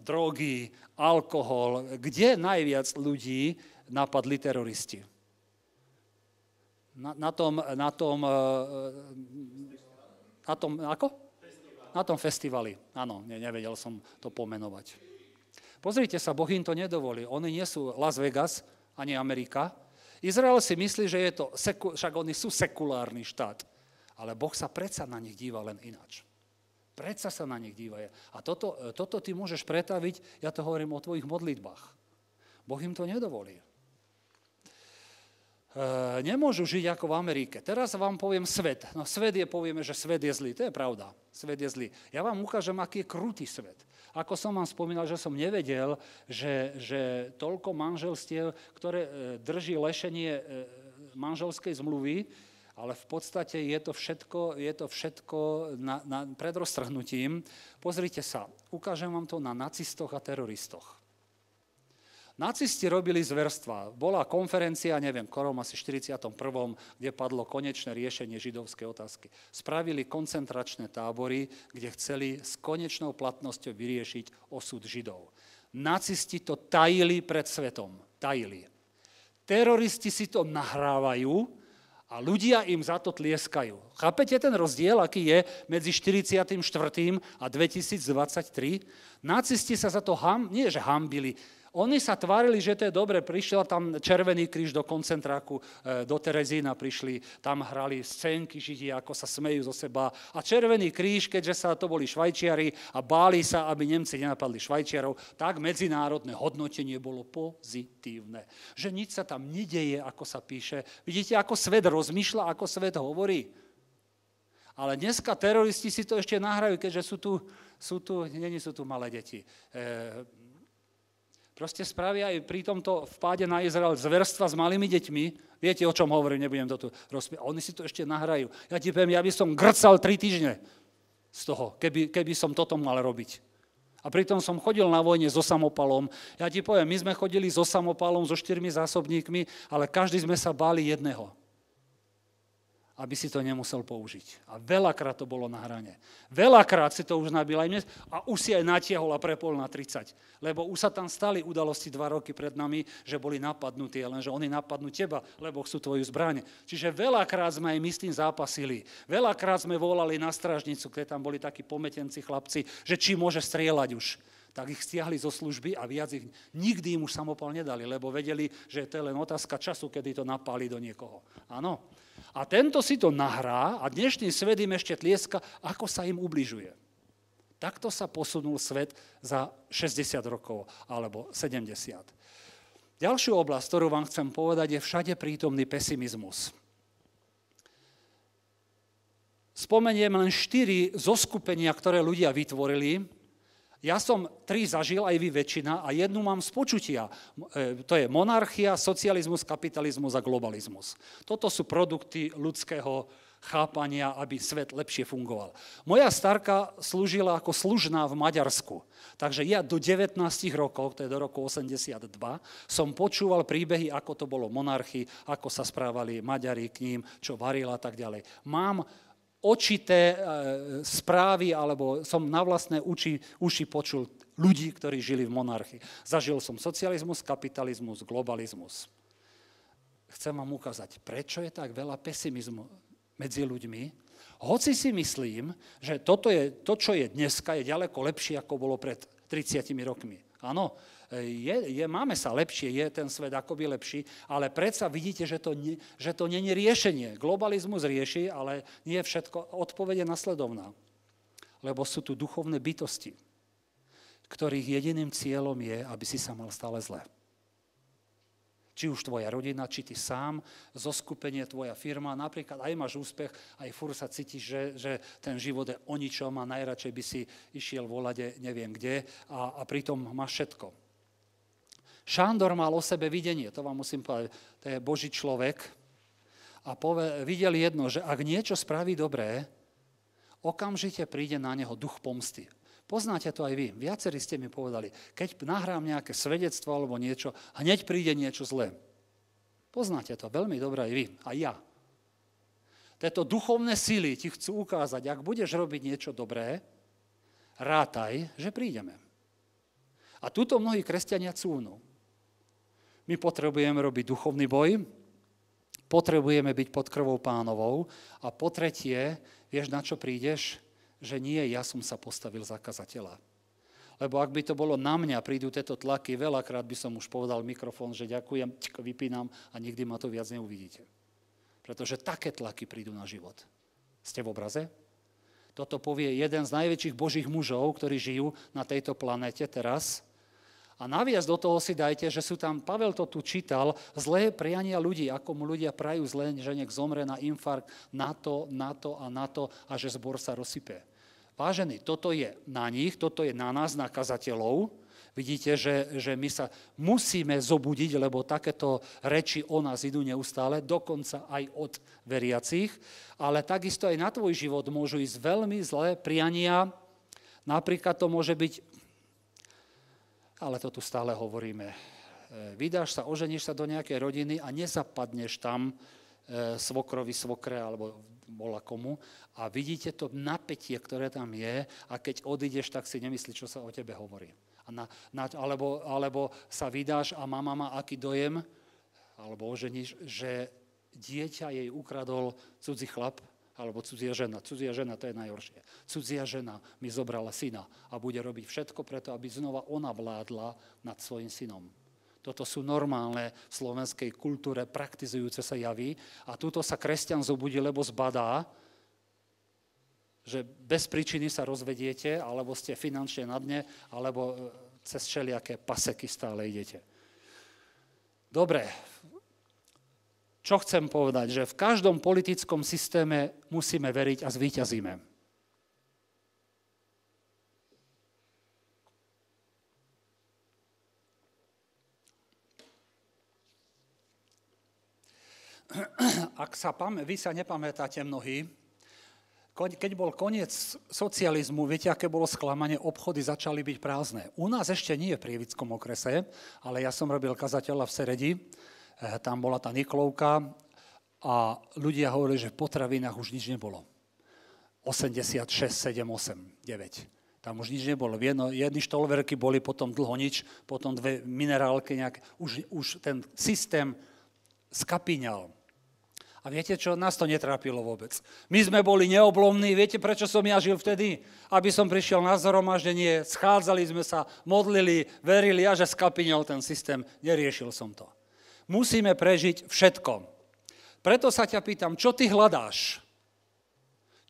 S1: drogy, alkohol, kde najviac ľudí napadli teroristi. Na, na tom, na tom, na tom, ako? Na tom festivali, áno, ne, nevedel som to pomenovať. Pozrite sa, Boh im to nedovolí. Oni nie sú Las Vegas ani Amerika. Izrael si myslí, že je to, seku, však oni sú sekulárny štát. Ale Boh sa predsa na nich díva len ináč. Predsa sa na nich díva. A toto, toto ty môžeš pretaviť, ja to hovorím o tvojich modlitbách. Boh im to nedovolí. Eh, nemôžu žiť ako v Amerike. Teraz vám poviem svet. No svet je, povieme, že svet je zlý. To je pravda. Svet je zlý. Ja vám ukážem, aký je krutý svet. Ako som vám spomínal, že som nevedel, že, že toľko manželstiev, ktoré eh, drží lešenie eh, manželskej zmluvy, ale v podstate je to všetko, je to všetko na, na, pred roztrhnutím. Pozrite sa, ukážem vám to na nacistoch a teroristoch. Nacisti robili zverstva. Bola konferencia, neviem, korom asi 41., kde padlo konečné riešenie židovskej otázky. Spravili koncentračné tábory, kde chceli s konečnou platnosťou vyriešiť osud židov. Nacisti to tajili pred svetom. Tajili. Teroristi si to nahrávajú a ľudia im za to tlieskajú. Chápete ten rozdiel, aký je medzi 44. a 2023? Nacisti sa za to ham, nie že hambili, oni sa tvárili, že to je dobre, prišiel tam Červený kríž do koncentráku, e, do Terezína prišli, tam hrali scénky židi, ako sa smejú zo seba. A Červený kríž, keďže sa to boli Švajčiari a báli sa, aby Nemci nenapadli Švajčiarov, tak medzinárodné hodnotenie bolo pozitívne. Že nič sa tam nedeje, ako sa píše. Vidíte, ako svet rozmýšľa, ako svet hovorí. Ale dneska teroristi si to ešte nahrajú, keďže sú tu, sú tu, nie, nie sú tu malé deti. E, Proste spravia aj pri tomto vpáde na Izrael zverstva s malými deťmi. Viete, o čom hovorím, nebudem to tu rozprávať. Oni si to ešte nahrajú. Ja ti poviem, ja by som grcal tri týždne z toho, keby, keby som toto mal robiť. A pritom som chodil na vojne so samopalom. Ja ti poviem, my sme chodili so samopalom, so štyrmi zásobníkmi, ale každý sme sa báli jedného aby si to nemusel použiť. A veľakrát to bolo na hrane. Veľakrát si to už nabil aj dnes a už si aj natiehol a prepol na 30. Lebo už sa tam stali udalosti dva roky pred nami, že boli napadnutí, lenže oni napadnú teba, lebo sú tvoju zbraň. Čiže veľakrát sme aj my s tým zápasili. Veľakrát sme volali na stražnicu, kde tam boli takí pometenci chlapci, že či môže strieľať už tak ich stiahli zo služby a viac ich, nikdy im už samopal nedali, lebo vedeli, že to je len otázka času, kedy to napáli do niekoho. Áno, a tento si to nahrá a dnešný svet im ešte tlieska, ako sa im ubližuje. Takto sa posunul svet za 60 rokov alebo 70. Ďalšiu oblasť, ktorú vám chcem povedať, je všade prítomný pesimizmus. Spomeniem len štyri zoskupenia, ktoré ľudia vytvorili, ja som tri zažil, aj vy väčšina, a jednu mám z počutia. E, to je monarchia, socializmus, kapitalizmus a globalizmus. Toto sú produkty ľudského chápania, aby svet lepšie fungoval. Moja starka slúžila ako služná v Maďarsku. Takže ja do 19 rokov, to je do roku 82, som počúval príbehy, ako to bolo monarchy, ako sa správali Maďari k ním, čo varila a tak ďalej. Mám očité e, správy, alebo som na vlastné uči, uši počul ľudí, ktorí žili v monarchii. Zažil som socializmus, kapitalizmus, globalizmus. Chcem vám ukázať, prečo je tak veľa pesimizmu medzi ľuďmi, hoci si myslím, že toto je, to, čo je dneska, je ďaleko lepšie, ako bolo pred 30 rokmi. Áno, je, je, máme sa lepšie, je ten svet akoby lepší, ale predsa vidíte, že to, nie, že to není riešenie. Globalizmus rieši, ale nie je všetko. Odpovede nasledovná. Lebo sú tu duchovné bytosti, ktorých jediným cieľom je, aby si sa mal stále zle. Či už tvoja rodina, či ty sám, zoskupenie, tvoja firma, napríklad aj máš úspech, aj fur sa cítiš, že, že ten život je o ničom a najradšej by si išiel volade neviem kde a, a pritom máš všetko. Šándor mal o sebe videnie, to vám musím povedať, to je Boží človek. A pove, videl jedno, že ak niečo spraví dobré, okamžite príde na neho duch pomsty. Poznáte to aj vy. Viacerí ste mi povedali, keď nahrám nejaké svedectvo alebo niečo, hneď príde niečo zlé. Poznáte to veľmi dobre aj vy, aj ja. Tieto duchovné síly ti chcú ukázať, ak budeš robiť niečo dobré, rátaj, že prídeme. A tuto mnohí kresťania cúvnú. My potrebujeme robiť duchovný boj, potrebujeme byť pod krvou pánovou a po tretie, vieš, na čo prídeš? Že nie, ja som sa postavil za kazateľa. Lebo ak by to bolo na mňa, prídu tieto tlaky, veľakrát by som už povedal mikrofón, že ďakujem, vypínam a nikdy ma to viac neuvidíte. Pretože také tlaky prídu na život. Ste v obraze? Toto povie jeden z najväčších božích mužov, ktorí žijú na tejto planete teraz, a naviac do toho si dajte, že sú tam, Pavel to tu čítal, zlé priania ľudí, ako mu ľudia prajú zlé, že nech zomre na infarkt, na to, na to a na to a že zbor sa rozsype. Vážení, toto je na nich, toto je na nás, na kazateľov. Vidíte, že, že my sa musíme zobudiť, lebo takéto reči o nás idú neustále, dokonca aj od veriacich, ale takisto aj na tvoj život môžu ísť veľmi zlé priania, Napríklad to môže byť ale to tu stále hovoríme. E, vydáš sa, oženíš sa do nejakej rodiny a nezapadneš tam e, svokrovi, svokre alebo bola komu a vidíte to napätie, ktoré tam je a keď odídeš, tak si nemyslí, čo sa o tebe hovorí. A na, na, alebo, alebo sa vydáš a mama má aký dojem, alebo oženíš, že dieťa jej ukradol cudzí chlap alebo cudzia žena. Cudzia žena to je najhoršie. Cudzia žena mi zobrala syna a bude robiť všetko preto, aby znova ona vládla nad svojim synom. Toto sú normálne v slovenskej kultúre praktizujúce sa javy a túto sa kresťan zobudí, lebo zbadá, že bez príčiny sa rozvediete, alebo ste finančne na dne, alebo e, cez všelijaké paseky stále idete. Dobre, čo chcem povedať? Že v každom politickom systéme musíme veriť a zvýťazíme. Ak sa pamä, vy sa nepamätáte mnohí, keď bol koniec socializmu, viete, aké bolo sklamanie, obchody začali byť prázdne. U nás ešte nie v Prievickom okrese, ale ja som robil kazateľa v Seredi Eh, tam bola tá niklovka a ľudia hovorili, že v potravinách už nič nebolo. 86, 7, 8, 9. Tam už nič nebolo. Jedno, jedny štolverky boli, potom dlho nič, potom dve minerálky nejaké. Už, už ten systém skapiňal. A viete čo? Nás to netrápilo vôbec. My sme boli neoblomní. Viete, prečo som ja žil vtedy? Aby som prišiel na zhromaždenie, schádzali sme sa, modlili, verili a že skapiňal ten systém. Neriešil som to musíme prežiť všetko. Preto sa ťa pýtam, čo ty hľadáš?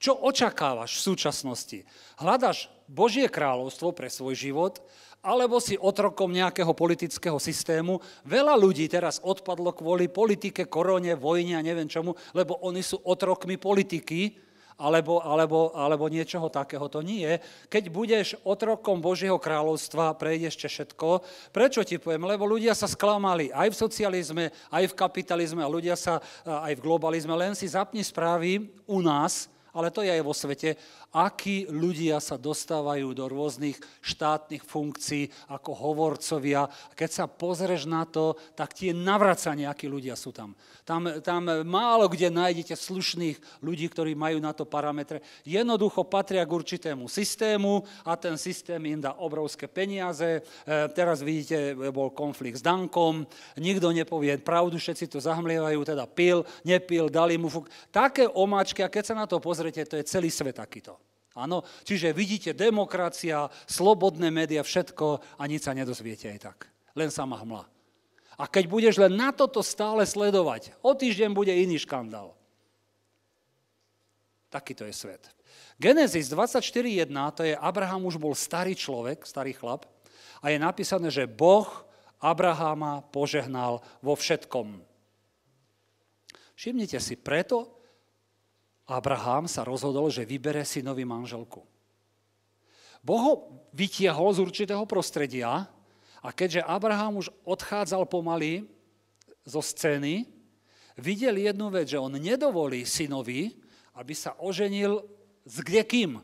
S1: Čo očakávaš v súčasnosti? Hľadaš Božie kráľovstvo pre svoj život, alebo si otrokom nejakého politického systému. Veľa ľudí teraz odpadlo kvôli politike, korone, vojne a neviem čomu, lebo oni sú otrokmi politiky, alebo, alebo, alebo niečoho takého. To nie je. Keď budeš otrokom Božieho kráľovstva, prejdeš ešte všetko. Prečo ti poviem? Lebo ľudia sa sklamali aj v socializme, aj v kapitalizme a ľudia sa aj v globalizme. Len si zapni správy u nás, ale to je aj vo svete akí ľudia sa dostávajú do rôznych štátnych funkcií ako hovorcovia. A keď sa pozrieš na to, tak tie navracania, akí ľudia sú tam. tam. Tam málo kde nájdete slušných ľudí, ktorí majú na to parametre. Jednoducho patria k určitému systému a ten systém im dá obrovské peniaze. E, teraz vidíte, bol konflikt s Dankom, nikto nepovie pravdu, všetci to zahmlievajú, teda pil, nepil, dali mu fuk. Také omáčky, a keď sa na to pozriete, to je celý svet takýto. Áno, čiže vidíte, demokracia, slobodné média, všetko a nič sa nedozviete aj tak. Len sama hmla. A keď budeš len na toto stále sledovať, o týždeň bude iný škandál. Takýto je svet. Genesis 24.1, to je Abraham už bol starý človek, starý chlap, a je napísané, že Boh Abrahama požehnal vo všetkom. Všimnite si, preto Abraham sa rozhodol, že vybere novú manželku. Boh ho vytiahol z určitého prostredia a keďže Abraham už odchádzal pomaly zo scény, videl jednu vec, že on nedovolí synovi, aby sa oženil s kdekým.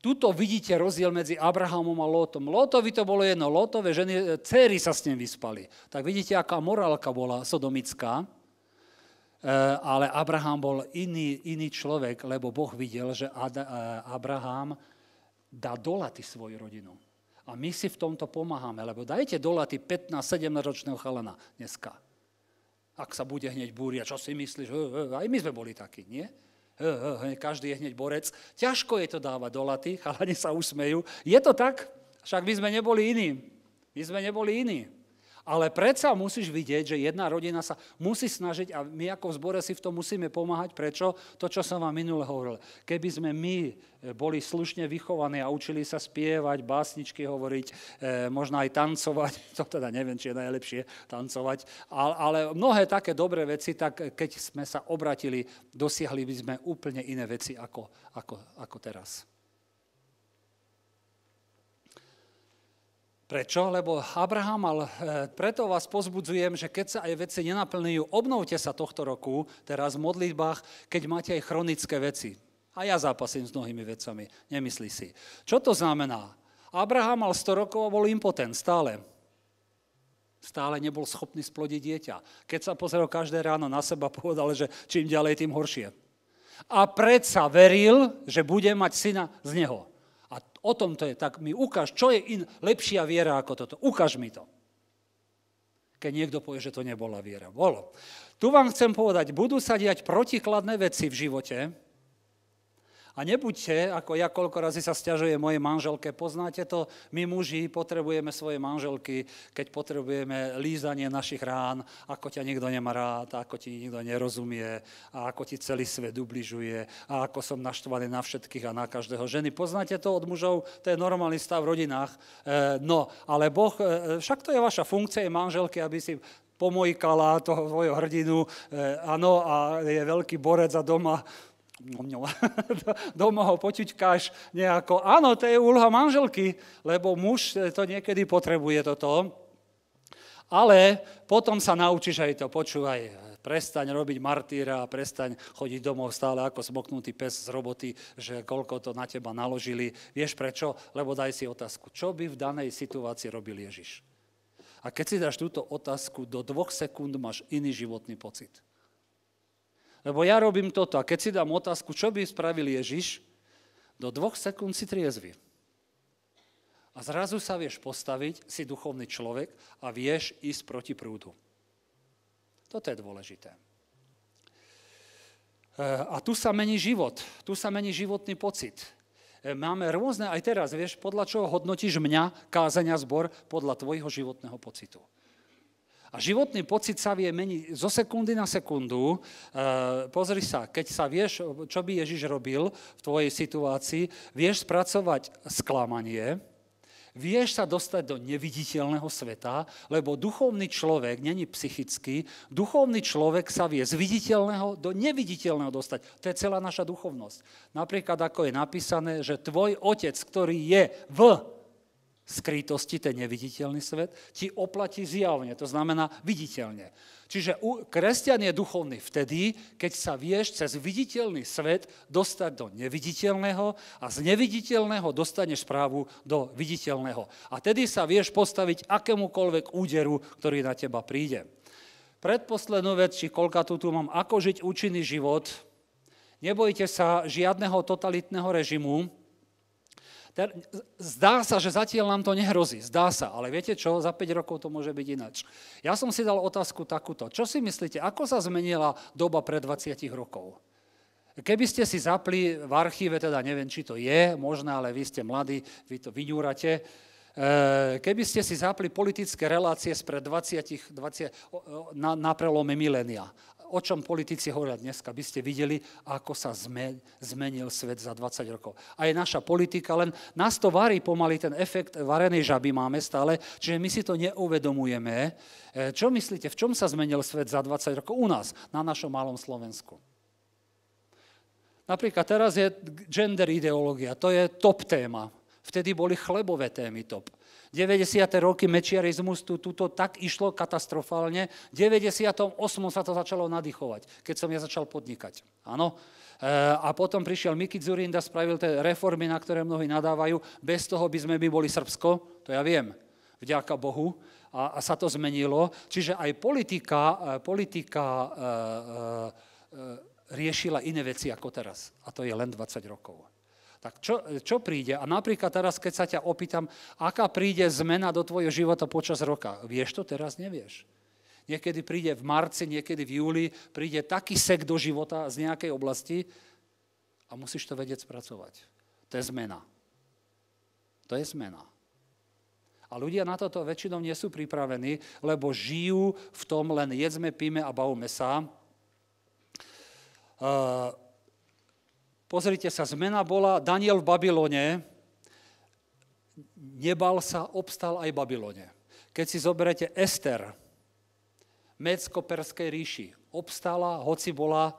S1: Tuto vidíte rozdiel medzi Abrahamom a Lótom. Lotovi to bolo jedno, Lótove ženy, céry sa s ním vyspali. Tak vidíte, aká morálka bola sodomická. Eh, ale Abraham bol iný, iný človek, lebo Boh videl, že eh, Abraham dá dolaty svoju rodinu. A my si v tomto pomáhame, lebo dajte dolaty 15-17 ročného chalana dneska. Ak sa bude hneď búria, čo si myslíš? Aj my sme boli takí, nie? Každý je hneď borec. Ťažko je to dávať dolaty, chalani sa usmejú. Je to tak? Však my sme neboli iní. My sme neboli iní. Ale predsa musíš vidieť, že jedna rodina sa musí snažiť a my ako v zbore si v tom musíme pomáhať. Prečo? To, čo som vám minule hovoril. Keby sme my e, boli slušne vychovaní a učili sa spievať, básničky hovoriť, e, možno aj tancovať, to teda neviem, či je najlepšie tancovať, ale, ale mnohé také dobré veci, tak keď sme sa obratili, dosiahli by sme úplne iné veci ako, ako, ako teraz. Prečo? Lebo Abraham, ale preto vás pozbudzujem, že keď sa aj veci nenaplňujú, obnovte sa tohto roku, teraz v modlitbách, keď máte aj chronické veci. A ja zápasím s mnohými vecami, nemyslí si. Čo to znamená? Abraham mal 100 rokov a bol impotent stále. Stále nebol schopný splodiť dieťa. Keď sa pozrel každé ráno na seba, povedal, že čím ďalej, tým horšie. A predsa veril, že bude mať syna z neho. O tom to je. Tak mi ukáž, čo je in, lepšia viera ako toto. Ukáž mi to. Keď niekto povie, že to nebola viera. Bolo. Tu vám chcem povedať, budú sa diať protikladné veci v živote, a nebuďte, ako ja koľko razy sa stiažuje mojej manželke, poznáte to, my muži potrebujeme svoje manželky, keď potrebujeme lízanie našich rán, ako ťa nikto nemá rád, ako ti nikto nerozumie, a ako ti celý svet ubližuje, a ako som naštvaný na všetkých a na každého. Ženy, poznáte to od mužov, to je normálny stav v rodinách. E, no, ale Boh, e, e, však to je vaša funkcia, je manželky, aby si pomojkala toho svojho hrdinu, áno, a je veľký borec a doma doma, ho počuťkáš nejako. Áno, to je úloha manželky, lebo muž eh, to niekedy potrebuje toto. Ale potom sa naučíš aj to, počúvaj, prestaň robiť martýra a prestaň chodiť domov stále ako smoknutý pes z roboty, že koľko to na teba naložili. Vieš prečo? Lebo daj si otázku, čo by v danej situácii robil Ježiš? A keď si dáš túto otázku, do dvoch sekúnd máš iný životný pocit. Lebo ja robím toto. A keď si dám otázku, čo by spravil Ježiš, do dvoch sekúnd si triezvy. A zrazu sa vieš postaviť, si duchovný človek a vieš ísť proti prúdu. Toto je dôležité. E, a tu sa mení život, tu sa mení životný pocit. E, máme rôzne, aj teraz, vieš, podľa čoho hodnotíš mňa, kázania zbor, podľa tvojho životného pocitu. A životný pocit sa vie meniť zo sekundy na sekundu. E, pozri sa, keď sa vieš, čo by Ježiš robil v tvojej situácii, vieš spracovať sklamanie, vieš sa dostať do neviditeľného sveta, lebo duchovný človek není psychický, duchovný človek sa vie z viditeľného do neviditeľného dostať. To je celá naša duchovnosť. Napríklad ako je napísané, že tvoj otec, ktorý je v skrytosti, ten neviditeľný svet, ti oplatí zjavne, to znamená viditeľne. Čiže kresťan je duchovný vtedy, keď sa vieš cez viditeľný svet dostať do neviditeľného a z neviditeľného dostaneš správu do viditeľného. A tedy sa vieš postaviť akémukoľvek úderu, ktorý na teba príde. Predposlednú vec, či koľka tu, tu mám, ako žiť účinný život. Nebojte sa žiadneho totalitného režimu, teda zdá sa, že zatiaľ nám to nehrozí, zdá sa, ale viete čo, za 5 rokov to môže byť ináč. Ja som si dal otázku takúto. Čo si myslíte, ako sa zmenila doba pred 20 rokov? Keby ste si zapli v archíve, teda neviem, či to je možné, ale vy ste mladí, vy to vyňúrate, eh, keby ste si zapli politické relácie spred 20, 20 na, na prelome milénia o čom politici hovoria dneska, by ste videli, ako sa zmenil svet za 20 rokov. A je naša politika, len nás to varí pomaly, ten efekt varenej žaby máme stále, čiže my si to neuvedomujeme. E, čo myslíte, v čom sa zmenil svet za 20 rokov u nás, na našom malom Slovensku? Napríklad teraz je gender ideológia, to je top téma. Vtedy boli chlebové témy top. 90. roky mečiarizmus tu, tuto tak išlo katastrofálne. V 98. sa to začalo nadýchovať, keď som ja začal podnikať. Áno. E, a potom prišiel Miki Zurinda, spravil tie reformy, na ktoré mnohí nadávajú. Bez toho by sme my boli Srbsko, to ja viem, vďaka Bohu. A, a sa to zmenilo. Čiže aj politika, e, politika e, e, e, riešila iné veci ako teraz. A to je len 20 rokov. Tak čo, čo príde? A napríklad teraz, keď sa ťa opýtam, aká príde zmena do tvojho života počas roka? Vieš to? Teraz nevieš. Niekedy príde v marci, niekedy v júli, príde taký sek do života z nejakej oblasti a musíš to vedieť spracovať. To je zmena. To je zmena. A ľudia na toto väčšinou nie sú pripravení, lebo žijú v tom len jedzme, píme a bavme sa. Uh, Pozrite sa, zmena bola Daniel v Babylone, nebal sa, obstal aj v Babylone. Keď si zoberete Ester, mecko perskej ríši, obstala, hoci bola,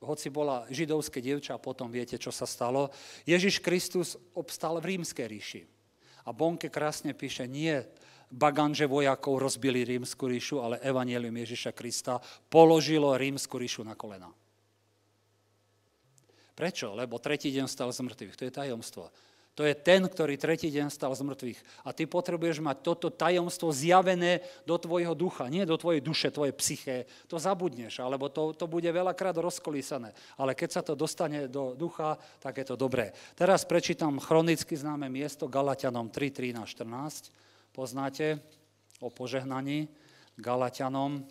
S1: hoci bola židovské dievča a potom viete, čo sa stalo. Ježiš Kristus obstal v rímskej ríši. A Bonke krásne píše, nie baganže vojakov rozbili rímsku ríšu, ale evanelium Ježiša Krista položilo rímsku ríšu na kolena. Prečo? Lebo tretí deň stal z mŕtvych. To je tajomstvo. To je ten, ktorý tretí deň stal z mŕtvych. A ty potrebuješ mať toto tajomstvo zjavené do tvojho ducha, nie do tvojej duše, tvojej psyché. To zabudneš, alebo to, to bude veľakrát rozkolísané. Ale keď sa to dostane do ducha, tak je to dobré. Teraz prečítam chronicky známe miesto Galatianom 3, 13, 14. Poznáte o požehnaní Galatianom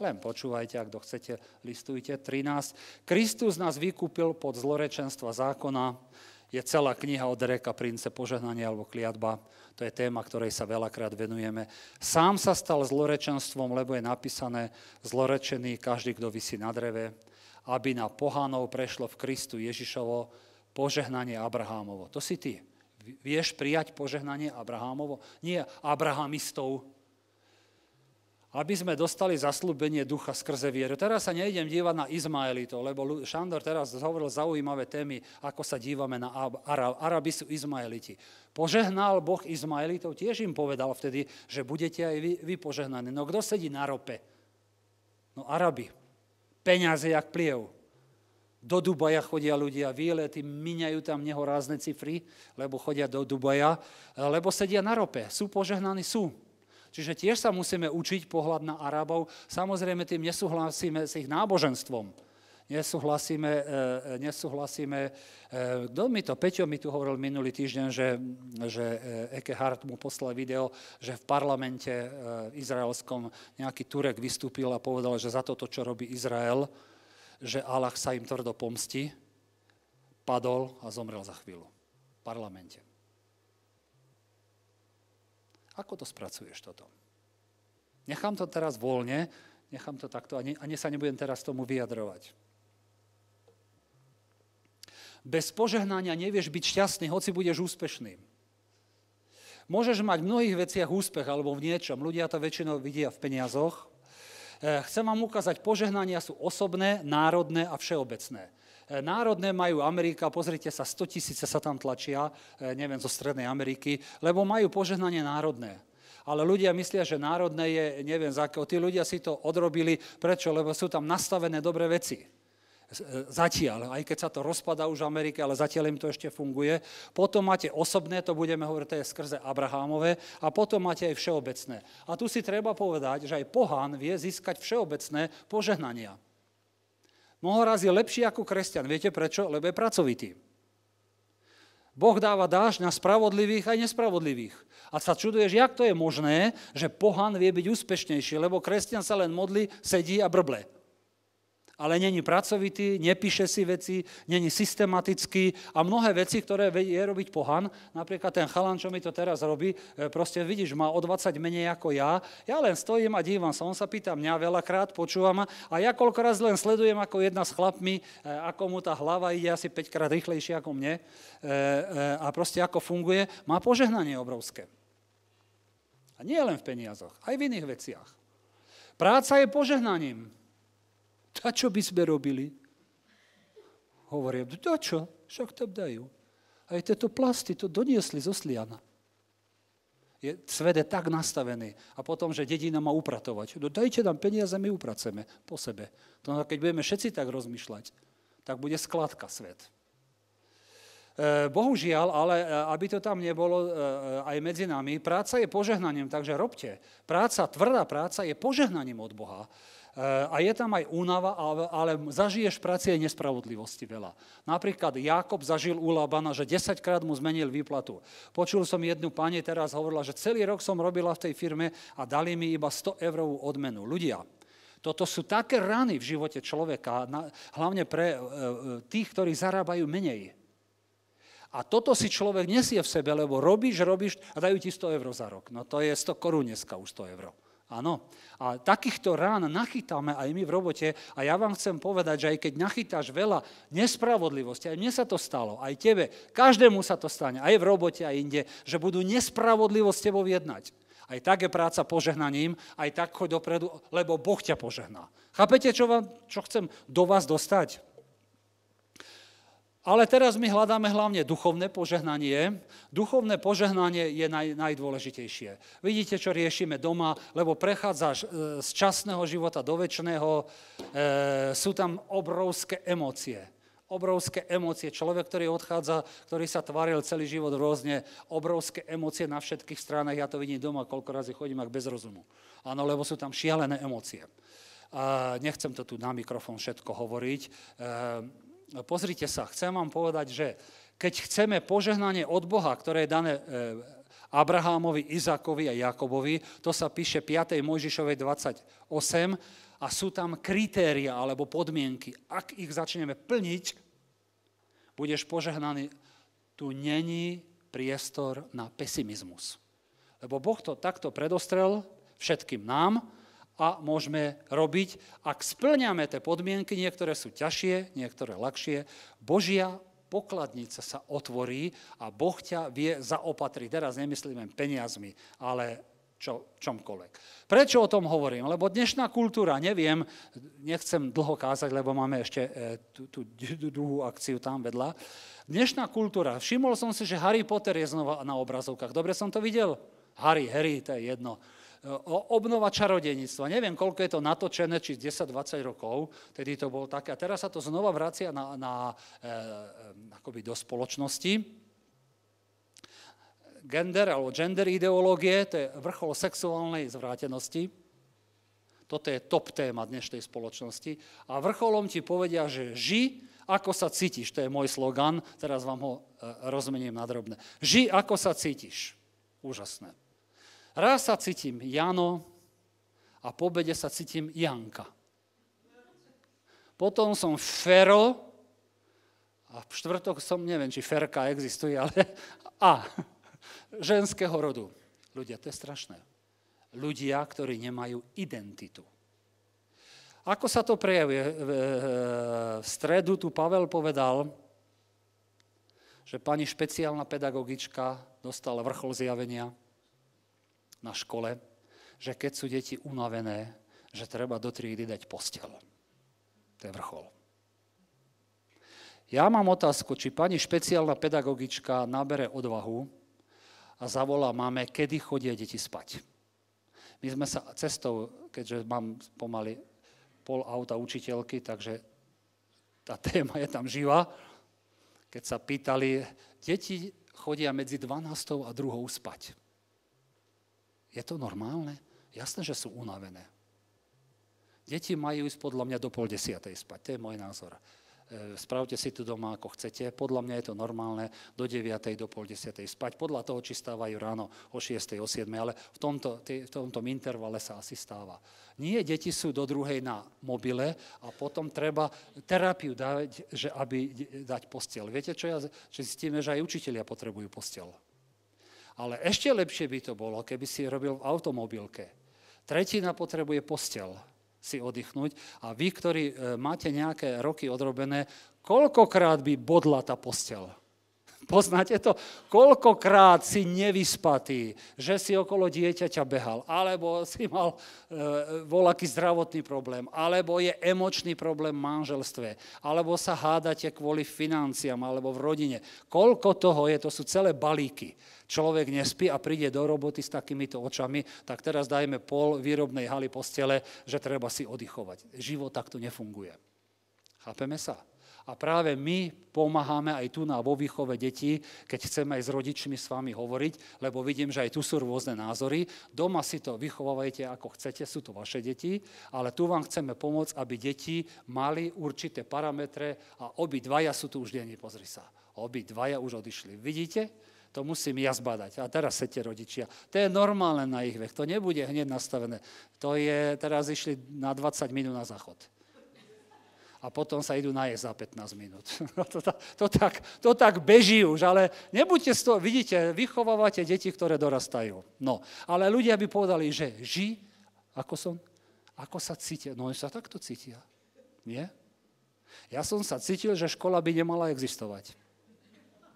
S1: len počúvajte, ak chcete, listujte. 13. Kristus nás vykúpil pod zlorečenstva zákona. Je celá kniha od Reka prince požehnanie alebo kliatba. To je téma, ktorej sa veľakrát venujeme. Sám sa stal zlorečenstvom, lebo je napísané zlorečený každý, kto vysí na dreve, aby na pohánov prešlo v Kristu Ježišovo požehnanie Abrahámovo. To si ty. Vieš prijať požehnanie Abrahámovo? Nie Abrahamistov, aby sme dostali zaslúbenie ducha skrze vieru. Teraz sa nejdem dívať na Izmaelitov, lebo Šandor teraz hovoril zaujímavé témy, ako sa dívame na Arab. Arabi sú Izmaeliti. Požehnal Boh Izmaelitov, tiež im povedal vtedy, že budete aj vy, vy požehnaní. No kto sedí na rope? No Arabi. Peňaze jak pliev. Do Dubaja chodia ľudia, výlety, miňajú tam nehorázne cifry, lebo chodia do Dubaja, lebo sedia na rope. Sú požehnaní? Sú. Čiže tiež sa musíme učiť pohľad na Arabov. Samozrejme, tým nesúhlasíme s ich náboženstvom. Nesúhlasíme, e, e, nesúhlasíme e, kto mi to, Peťo mi tu hovoril minulý týždeň, že, že Eke Hart mu poslal video, že v parlamente izraelskom nejaký Turek vystúpil a povedal, že za toto, čo robí Izrael, že Allah sa im tvrdo pomstí, padol a zomrel za chvíľu v parlamente. Ako to spracuješ toto? Nechám to teraz voľne, nechám to takto a, ani sa nebudem teraz tomu vyjadrovať. Bez požehnania nevieš byť šťastný, hoci budeš úspešný. Môžeš mať v mnohých veciach úspech alebo v niečom. Ľudia to väčšinou vidia v peniazoch. Eh, chcem vám ukázať, požehnania sú osobné, národné a všeobecné. E, národné majú Amerika, pozrite sa, 100 tisíce sa tam tlačia, e, neviem, zo Strednej Ameriky, lebo majú požehnanie národné. Ale ľudia myslia, že národné je, neviem, za akého. Tí ľudia si to odrobili, prečo? Lebo sú tam nastavené dobré veci e, zatiaľ, aj keď sa to rozpadá už v Amerike, ale zatiaľ im to ešte funguje. Potom máte osobné, to budeme hovoriť, to je skrze Abrahámové, a potom máte aj všeobecné. A tu si treba povedať, že aj pohán vie získať všeobecné požehnania mnoho raz je lepší ako kresťan. Viete prečo? Lebo je pracovitý. Boh dáva dáž na spravodlivých aj nespravodlivých. A sa čuduješ, jak to je možné, že pohan vie byť úspešnejší, lebo kresťan sa len modlí, sedí a brble ale není pracovitý, nepíše si veci, není systematický a mnohé veci, ktoré je robiť pohan, napríklad ten chalan, čo mi to teraz robí, e, proste vidíš, má o 20 menej ako ja, ja len stojím a dívam sa, on sa pýta mňa veľakrát, počúvam ma a ja raz len sledujem ako jedna s chlapmi, e, ako mu tá hlava ide asi 5 krát rýchlejšie ako mne e, a proste ako funguje, má požehnanie obrovské. A nie len v peniazoch, aj v iných veciach. Práca je požehnaním. A čo by sme robili? Hovoria, a no, čo? Však tam dajú. Aj tieto plasty to doniesli zo Sliana. Je, svede tak nastavený. A potom, že dedina má upratovať. No dajte nám peniaze, my upraceme po sebe. To, no, keď budeme všetci tak rozmýšľať, tak bude skladka svet. E, bohužiaľ, ale e, aby to tam nebolo e, aj medzi nami, práca je požehnaním, takže robte. Práca, tvrdá práca je požehnaním od Boha. Eh, a je tam aj únava, ale zažiješ pracie nespravodlivosti veľa. Napríklad Jakob zažil u Labana, že 10 krát mu zmenil výplatu. Počul som jednu pani, teraz hovorila, že celý rok som robila v tej firme a dali mi iba 100 eurovú odmenu. Ľudia, toto sú také rany v živote človeka, hlavne pre eh, eh, tých, ktorí zarábajú menej. A toto si človek nesie v sebe, lebo robíš, robíš a dajú ti 100 eur za rok. No to je 100 korún dneska už 100 eur. Áno. A takýchto rán nachytáme aj my v robote a ja vám chcem povedať, že aj keď nachytáš veľa nespravodlivosti, aj mne sa to stalo, aj tebe, každému sa to stane, aj v robote, aj inde, že budú nespravodlivosť. s tebou jednať. Aj tak je práca požehnaním, aj tak choď dopredu, lebo Boh ťa požehná. Chápete, čo, vám, čo chcem do vás dostať? Ale teraz my hľadáme hlavne duchovné požehnanie. Duchovné požehnanie je naj, najdôležitejšie. Vidíte, čo riešime doma, lebo prechádzaš e, z časného života do väčšného. E, sú tam obrovské emócie. Obrovské emócie. Človek, ktorý odchádza, ktorý sa tvaril celý život rôzne, obrovské emócie na všetkých stranách. Ja to vidím doma, koľko razy chodím, ak bez rozumu. Áno, lebo sú tam šialené emócie. A nechcem to tu na mikrofón všetko hovoriť. E, pozrite sa, chcem vám povedať, že keď chceme požehnanie od Boha, ktoré je dané e, Abrahámovi, Izákovi a Jakobovi, to sa píše 5. Mojžišovej 28, a sú tam kritéria alebo podmienky. Ak ich začneme plniť, budeš požehnaný. Tu není priestor na pesimizmus. Lebo Boh to takto predostrel všetkým nám, a môžeme robiť, ak splňame tie podmienky, niektoré sú ťažšie, niektoré ľahšie, Božia pokladnica sa otvorí a Boh ťa vie zaopatriť. Teraz nemyslím len peniazmi, ale čo, čomkoľvek. Prečo o tom hovorím? Lebo dnešná kultúra, neviem, nechcem dlho kázať, lebo máme ešte e, tú, tú druhú akciu tam vedľa. Dnešná kultúra, všimol som si, že Harry Potter je znova na obrazovkách. Dobre som to videl? Harry, Harry, to je jedno obnova čarodejníctva. Neviem, koľko je to natočené, či 10-20 rokov, tedy to bolo také. A teraz sa to znova vracia na, na, eh, akoby do spoločnosti gender alebo gender ideológie, to je vrchol sexuálnej zvrátenosti. Toto je top téma dnešnej spoločnosti. A vrcholom ti povedia, že ži, ako sa cítiš. To je môj slogan, teraz vám ho eh, rozmením na Ži, ako sa cítiš. Úžasné. Raz sa cítim Jano a po obede sa cítim Janka. Potom som Fero a v štvrtok som, neviem, či Ferka existuje, ale A, ženského rodu. Ľudia, to je strašné. Ľudia, ktorí nemajú identitu. Ako sa to prejavuje? V stredu tu Pavel povedal, že pani špeciálna pedagogička dostala vrchol zjavenia, na škole, že keď sú deti unavené, že treba do triedy dať postel. To je vrchol. Ja mám otázku, či pani špeciálna pedagogička nabere odvahu a zavolá máme, kedy chodia deti spať. My sme sa cestou, keďže mám pomaly pol auta učiteľky, takže tá téma je tam živá, keď sa pýtali, deti chodia medzi 12. a 2. spať. Je to normálne? Jasné, že sú unavené. Deti majú ísť podľa mňa do pol desiatej spať, to je môj názor. E, spravte si tu doma ako chcete, podľa mňa je to normálne, do 9. do pol desiatej spať, podľa toho, či stávajú ráno o 6. o 7. ale v tomto, v tomto intervale sa asi stáva. Nie, deti sú do druhej na mobile a potom treba terapiu dať, že aby dať postiel. Viete, čo, ja, že zistíme, že aj učitelia potrebujú postiel. Ale ešte lepšie by to bolo, keby si robil v automobilke. Tretina potrebuje postel si oddychnúť a vy, ktorí e, máte nejaké roky odrobené, koľkokrát by bodla tá postel? Poznáte to? Koľkokrát si nevyspatý, že si okolo dieťaťa behal, alebo si mal e, volaký zdravotný problém, alebo je emočný problém v manželstve, alebo sa hádate kvôli financiám, alebo v rodine. Koľko toho je, to sú celé balíky. Človek nespí a príde do roboty s takýmito očami, tak teraz dajme pol výrobnej haly postele, že treba si oddychovať. Život takto nefunguje. Chápeme sa? A práve my pomáhame aj tu na vo výchove detí, keď chceme aj s rodičmi s vami hovoriť, lebo vidím, že aj tu sú rôzne názory. Doma si to vychovávajte ako chcete, sú to vaše deti, ale tu vám chceme pomôcť, aby deti mali určité parametre a obi dvaja sú tu už denne, pozri sa. Obidvaja už odišli. Vidíte? To musím ja zbadať. A teraz sete rodičia. To je normálne na ich vek. To nebude hneď nastavené. To je, teraz išli na 20 minút na záchod a potom sa idú najesť za 15 minút. No to, to, to, tak, to tak beží už, ale nebuďte z toho, vidíte, vychovávate deti, ktoré dorastajú. No, ale ľudia by povedali, že ži, ako som, ako sa cítia. No, oni sa takto cítia. Nie? Ja som sa cítil, že škola by nemala existovať.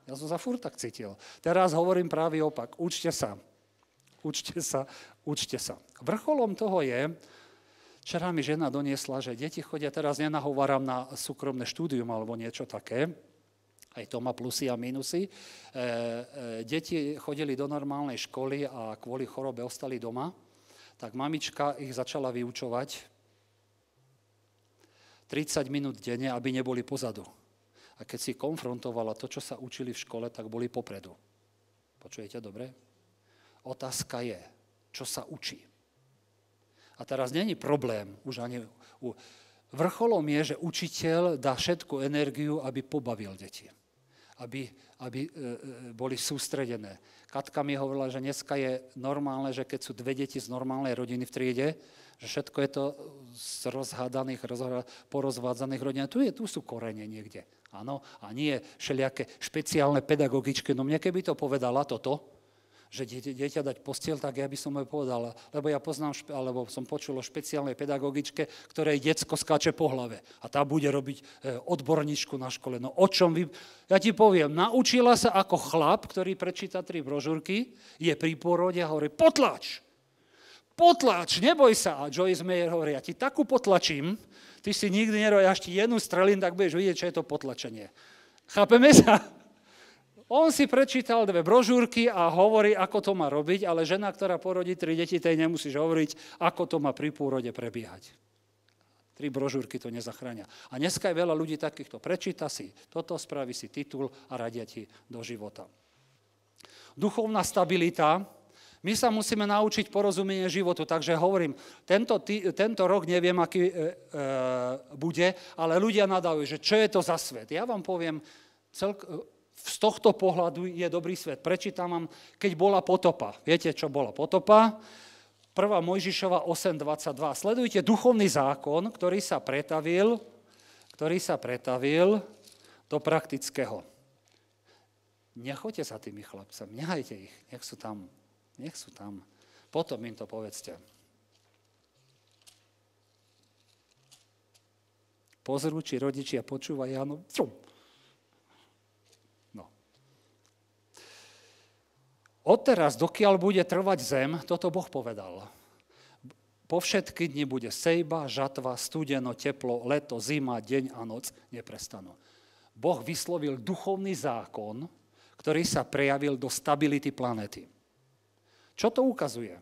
S1: Ja som sa furt tak cítil. Teraz hovorím právý opak. Učte sa. Učte sa. Učte sa. Vrcholom toho je, Včera mi žena doniesla, že deti chodia, teraz nenahováram na súkromné štúdium alebo niečo také, aj to má plusy a minusy. E, e, deti chodili do normálnej školy a kvôli chorobe ostali doma, tak mamička ich začala vyučovať 30 minút denne, aby neboli pozadu. A keď si konfrontovala to, čo sa učili v škole, tak boli popredu. Počujete dobre? Otázka je, čo sa učím? A teraz není problém, už ani u... Vrcholom je, že učiteľ dá všetku energiu, aby pobavil deti, aby, aby e, e, boli sústredené. Katka mi hovorila, že dneska je normálne, že keď sú dve deti z normálnej rodiny v triede, že všetko je to z rozhádaných, porozvádzaných rodín. Tu, je, tu sú korene niekde, áno, a nie všelijaké špeciálne pedagogičky. No mne keby to povedala toto, že dieťa dať postiel, tak ja by som mu povedal, lebo ja poznám, alebo som počul o špeciálnej pedagogičke, ktorej diecko skáče po hlave a tá bude robiť e, odborníčku na škole. No o čom vy... Ja ti poviem, naučila sa ako chlap, ktorý prečíta tri brožúrky, je pri pôrode a hovorí, potlač! Potlač, neboj sa. A Joyce Mayer hovorí, ja ti takú potlačím, ty si nikdy neroj, až ti jednu strelím, tak budeš vidieť, čo je to potlačenie. Chápeme sa? On si prečítal dve brožúrky a hovorí, ako to má robiť, ale žena, ktorá porodí tri deti, tej nemusíš hovoriť, ako to má pri pôrode prebiehať. Tri brožúrky to nezachráňa. A dneska je veľa ľudí takýchto. Prečíta si toto, spraví si titul a radia ti do života. Duchovná stabilita. My sa musíme naučiť porozumenie životu, takže hovorím, tento, tý, tento rok neviem, aký e, e, bude, ale ľudia nadávajú, že čo je to za svet. Ja vám poviem, celk, z tohto pohľadu je dobrý svet. Prečítam vám, keď bola potopa. Viete, čo bola potopa? 1. Mojžišova 8.22. Sledujte duchovný zákon, ktorý sa pretavil, ktorý sa pretavil do praktického. Nechoďte sa tými chlapcami, nehajte ich, nech sú tam, nech sú tam. Potom im to povedzte. Pozrú, či rodičia počúvajú, áno, Odteraz, dokiaľ bude trvať zem, toto Boh povedal. Po všetky dni bude sejba, žatva, studeno, teplo, leto, zima, deň a noc neprestanú. Boh vyslovil duchovný zákon, ktorý sa prejavil do stability planety. Čo to ukazuje?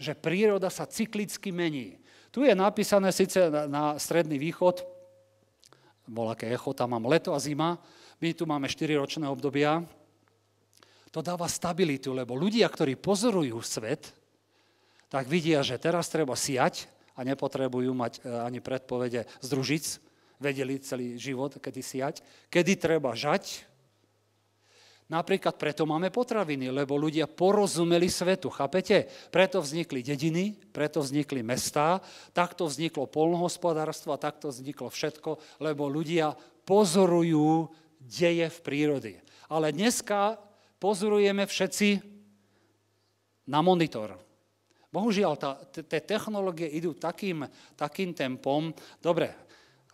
S1: Že príroda sa cyklicky mení. Tu je napísané síce na stredný východ, bol aké echo, tam mám leto a zima, my tu máme 4-ročné obdobia, to dáva stabilitu, lebo ľudia, ktorí pozorujú svet, tak vidia, že teraz treba siať a nepotrebujú mať e, ani predpovede z družic, vedeli celý život, kedy siať, kedy treba žať. Napríklad preto máme potraviny, lebo ľudia porozumeli svetu, chápete? Preto vznikli dediny, preto vznikli mestá, takto vzniklo polnohospodárstvo, takto vzniklo všetko, lebo ľudia pozorujú deje v prírode. Ale dneska pozorujeme všetci na monitor. Bohužiaľ, tie technológie idú takým, takým tempom. Dobre,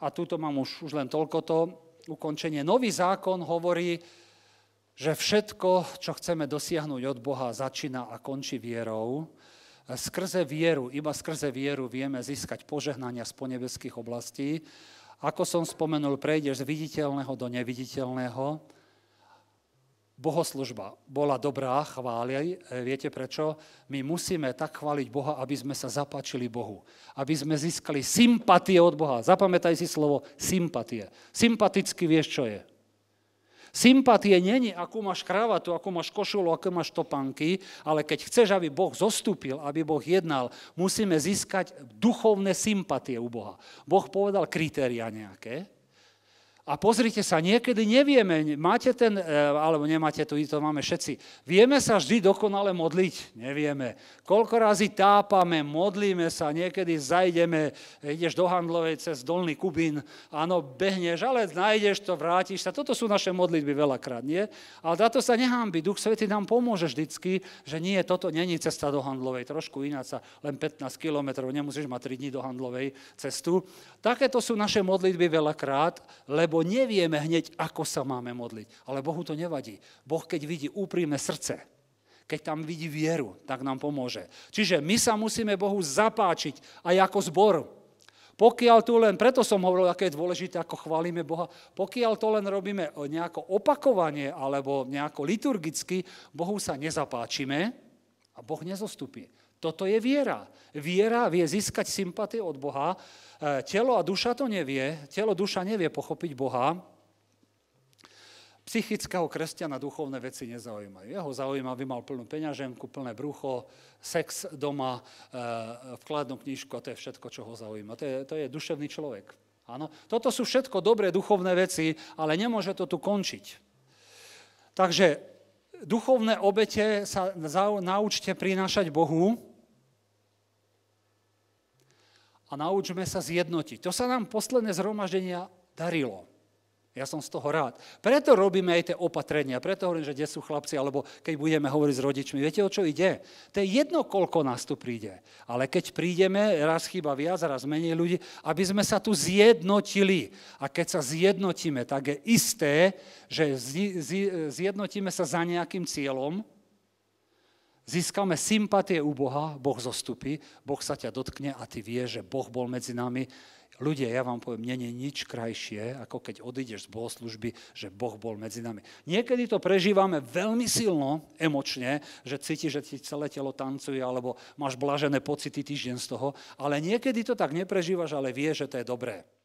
S1: a túto mám už, už len toľko to ukončenie. Nový zákon hovorí, že všetko, čo chceme dosiahnuť od Boha, začína a končí vierou skrze vieru, iba skrze vieru vieme získať požehnania z ponebeských oblastí. Ako som spomenul, prejdeš z viditeľného do neviditeľného bohoslužba bola dobrá, chváli, e, viete prečo? My musíme tak chváliť Boha, aby sme sa zapáčili Bohu. Aby sme získali sympatie od Boha. Zapamätaj si slovo sympatie. Sympaticky vieš, čo je. Sympatie není, akú máš kravatu, akú máš košulu, akú máš topanky, ale keď chceš, aby Boh zostúpil, aby Boh jednal, musíme získať duchovné sympatie u Boha. Boh povedal kritéria nejaké, a pozrite sa, niekedy nevieme, máte ten, e, alebo nemáte to, to máme všetci. Vieme sa vždy dokonale modliť? Nevieme. Koľko razy tápame, modlíme sa, niekedy zajdeme, ideš do handlovej cez Dolný Kubín, áno, behneš, ale nájdeš to, vrátiš sa. Toto sú naše modlitby veľakrát, nie? Ale za to sa nehámbi. Duch Svety nám pomôže vždycky, že nie, toto není cesta do handlovej, trošku iná sa, len 15 kilometrov, nemusíš mať 3 dní do handlovej cestu. Takéto sú naše modlitby veľakrát, lebo nevieme hneď, ako sa máme modliť. Ale Bohu to nevadí. Boh, keď vidí úprimné srdce, keď tam vidí vieru, tak nám pomôže. Čiže my sa musíme Bohu zapáčiť aj ako zbor. Pokiaľ tu len, preto som hovoril, aké je dôležité, ako chválime Boha, pokiaľ to len robíme nejako opakovanie alebo nejako liturgicky, Bohu sa nezapáčime a Boh nezostupí. Toto je viera. Viera vie získať sympatie od Boha. E, telo a duša to nevie. Telo, duša nevie pochopiť Boha. Psychického kresťana duchovné veci nezaujímajú. Jeho zaujíma, aby mal plnú peňaženku, plné brucho, sex doma, e, vkladnú knižku a to je všetko, čo ho zaujíma. To je, to je duševný človek. Áno? Toto sú všetko dobré duchovné veci, ale nemôže to tu končiť. Takže duchovné obete sa naučte prinášať Bohu, a naučme sa zjednotiť. To sa nám posledné zhromaždenia darilo. Ja som z toho rád. Preto robíme aj tie opatrenia, preto hovorím, že kde sú chlapci, alebo keď budeme hovoriť s rodičmi, viete, o čo ide? To je jedno, koľko nás tu príde. Ale keď prídeme, raz chýba viac, raz menej ľudí, aby sme sa tu zjednotili. A keď sa zjednotíme, tak je isté, že zjednotíme sa za nejakým cieľom, získame sympatie u Boha, Boh zostupí, Boh sa ťa dotkne a ty vieš, že Boh bol medzi nami. Ľudia, ja vám poviem, nie je nič krajšie, ako keď odídeš z bohoslužby, že Boh bol medzi nami. Niekedy to prežívame veľmi silno, emočne, že cítiš, že ti celé telo tancuje, alebo máš blažené pocity týždeň z toho, ale niekedy to tak neprežívaš, ale vieš, že to je dobré.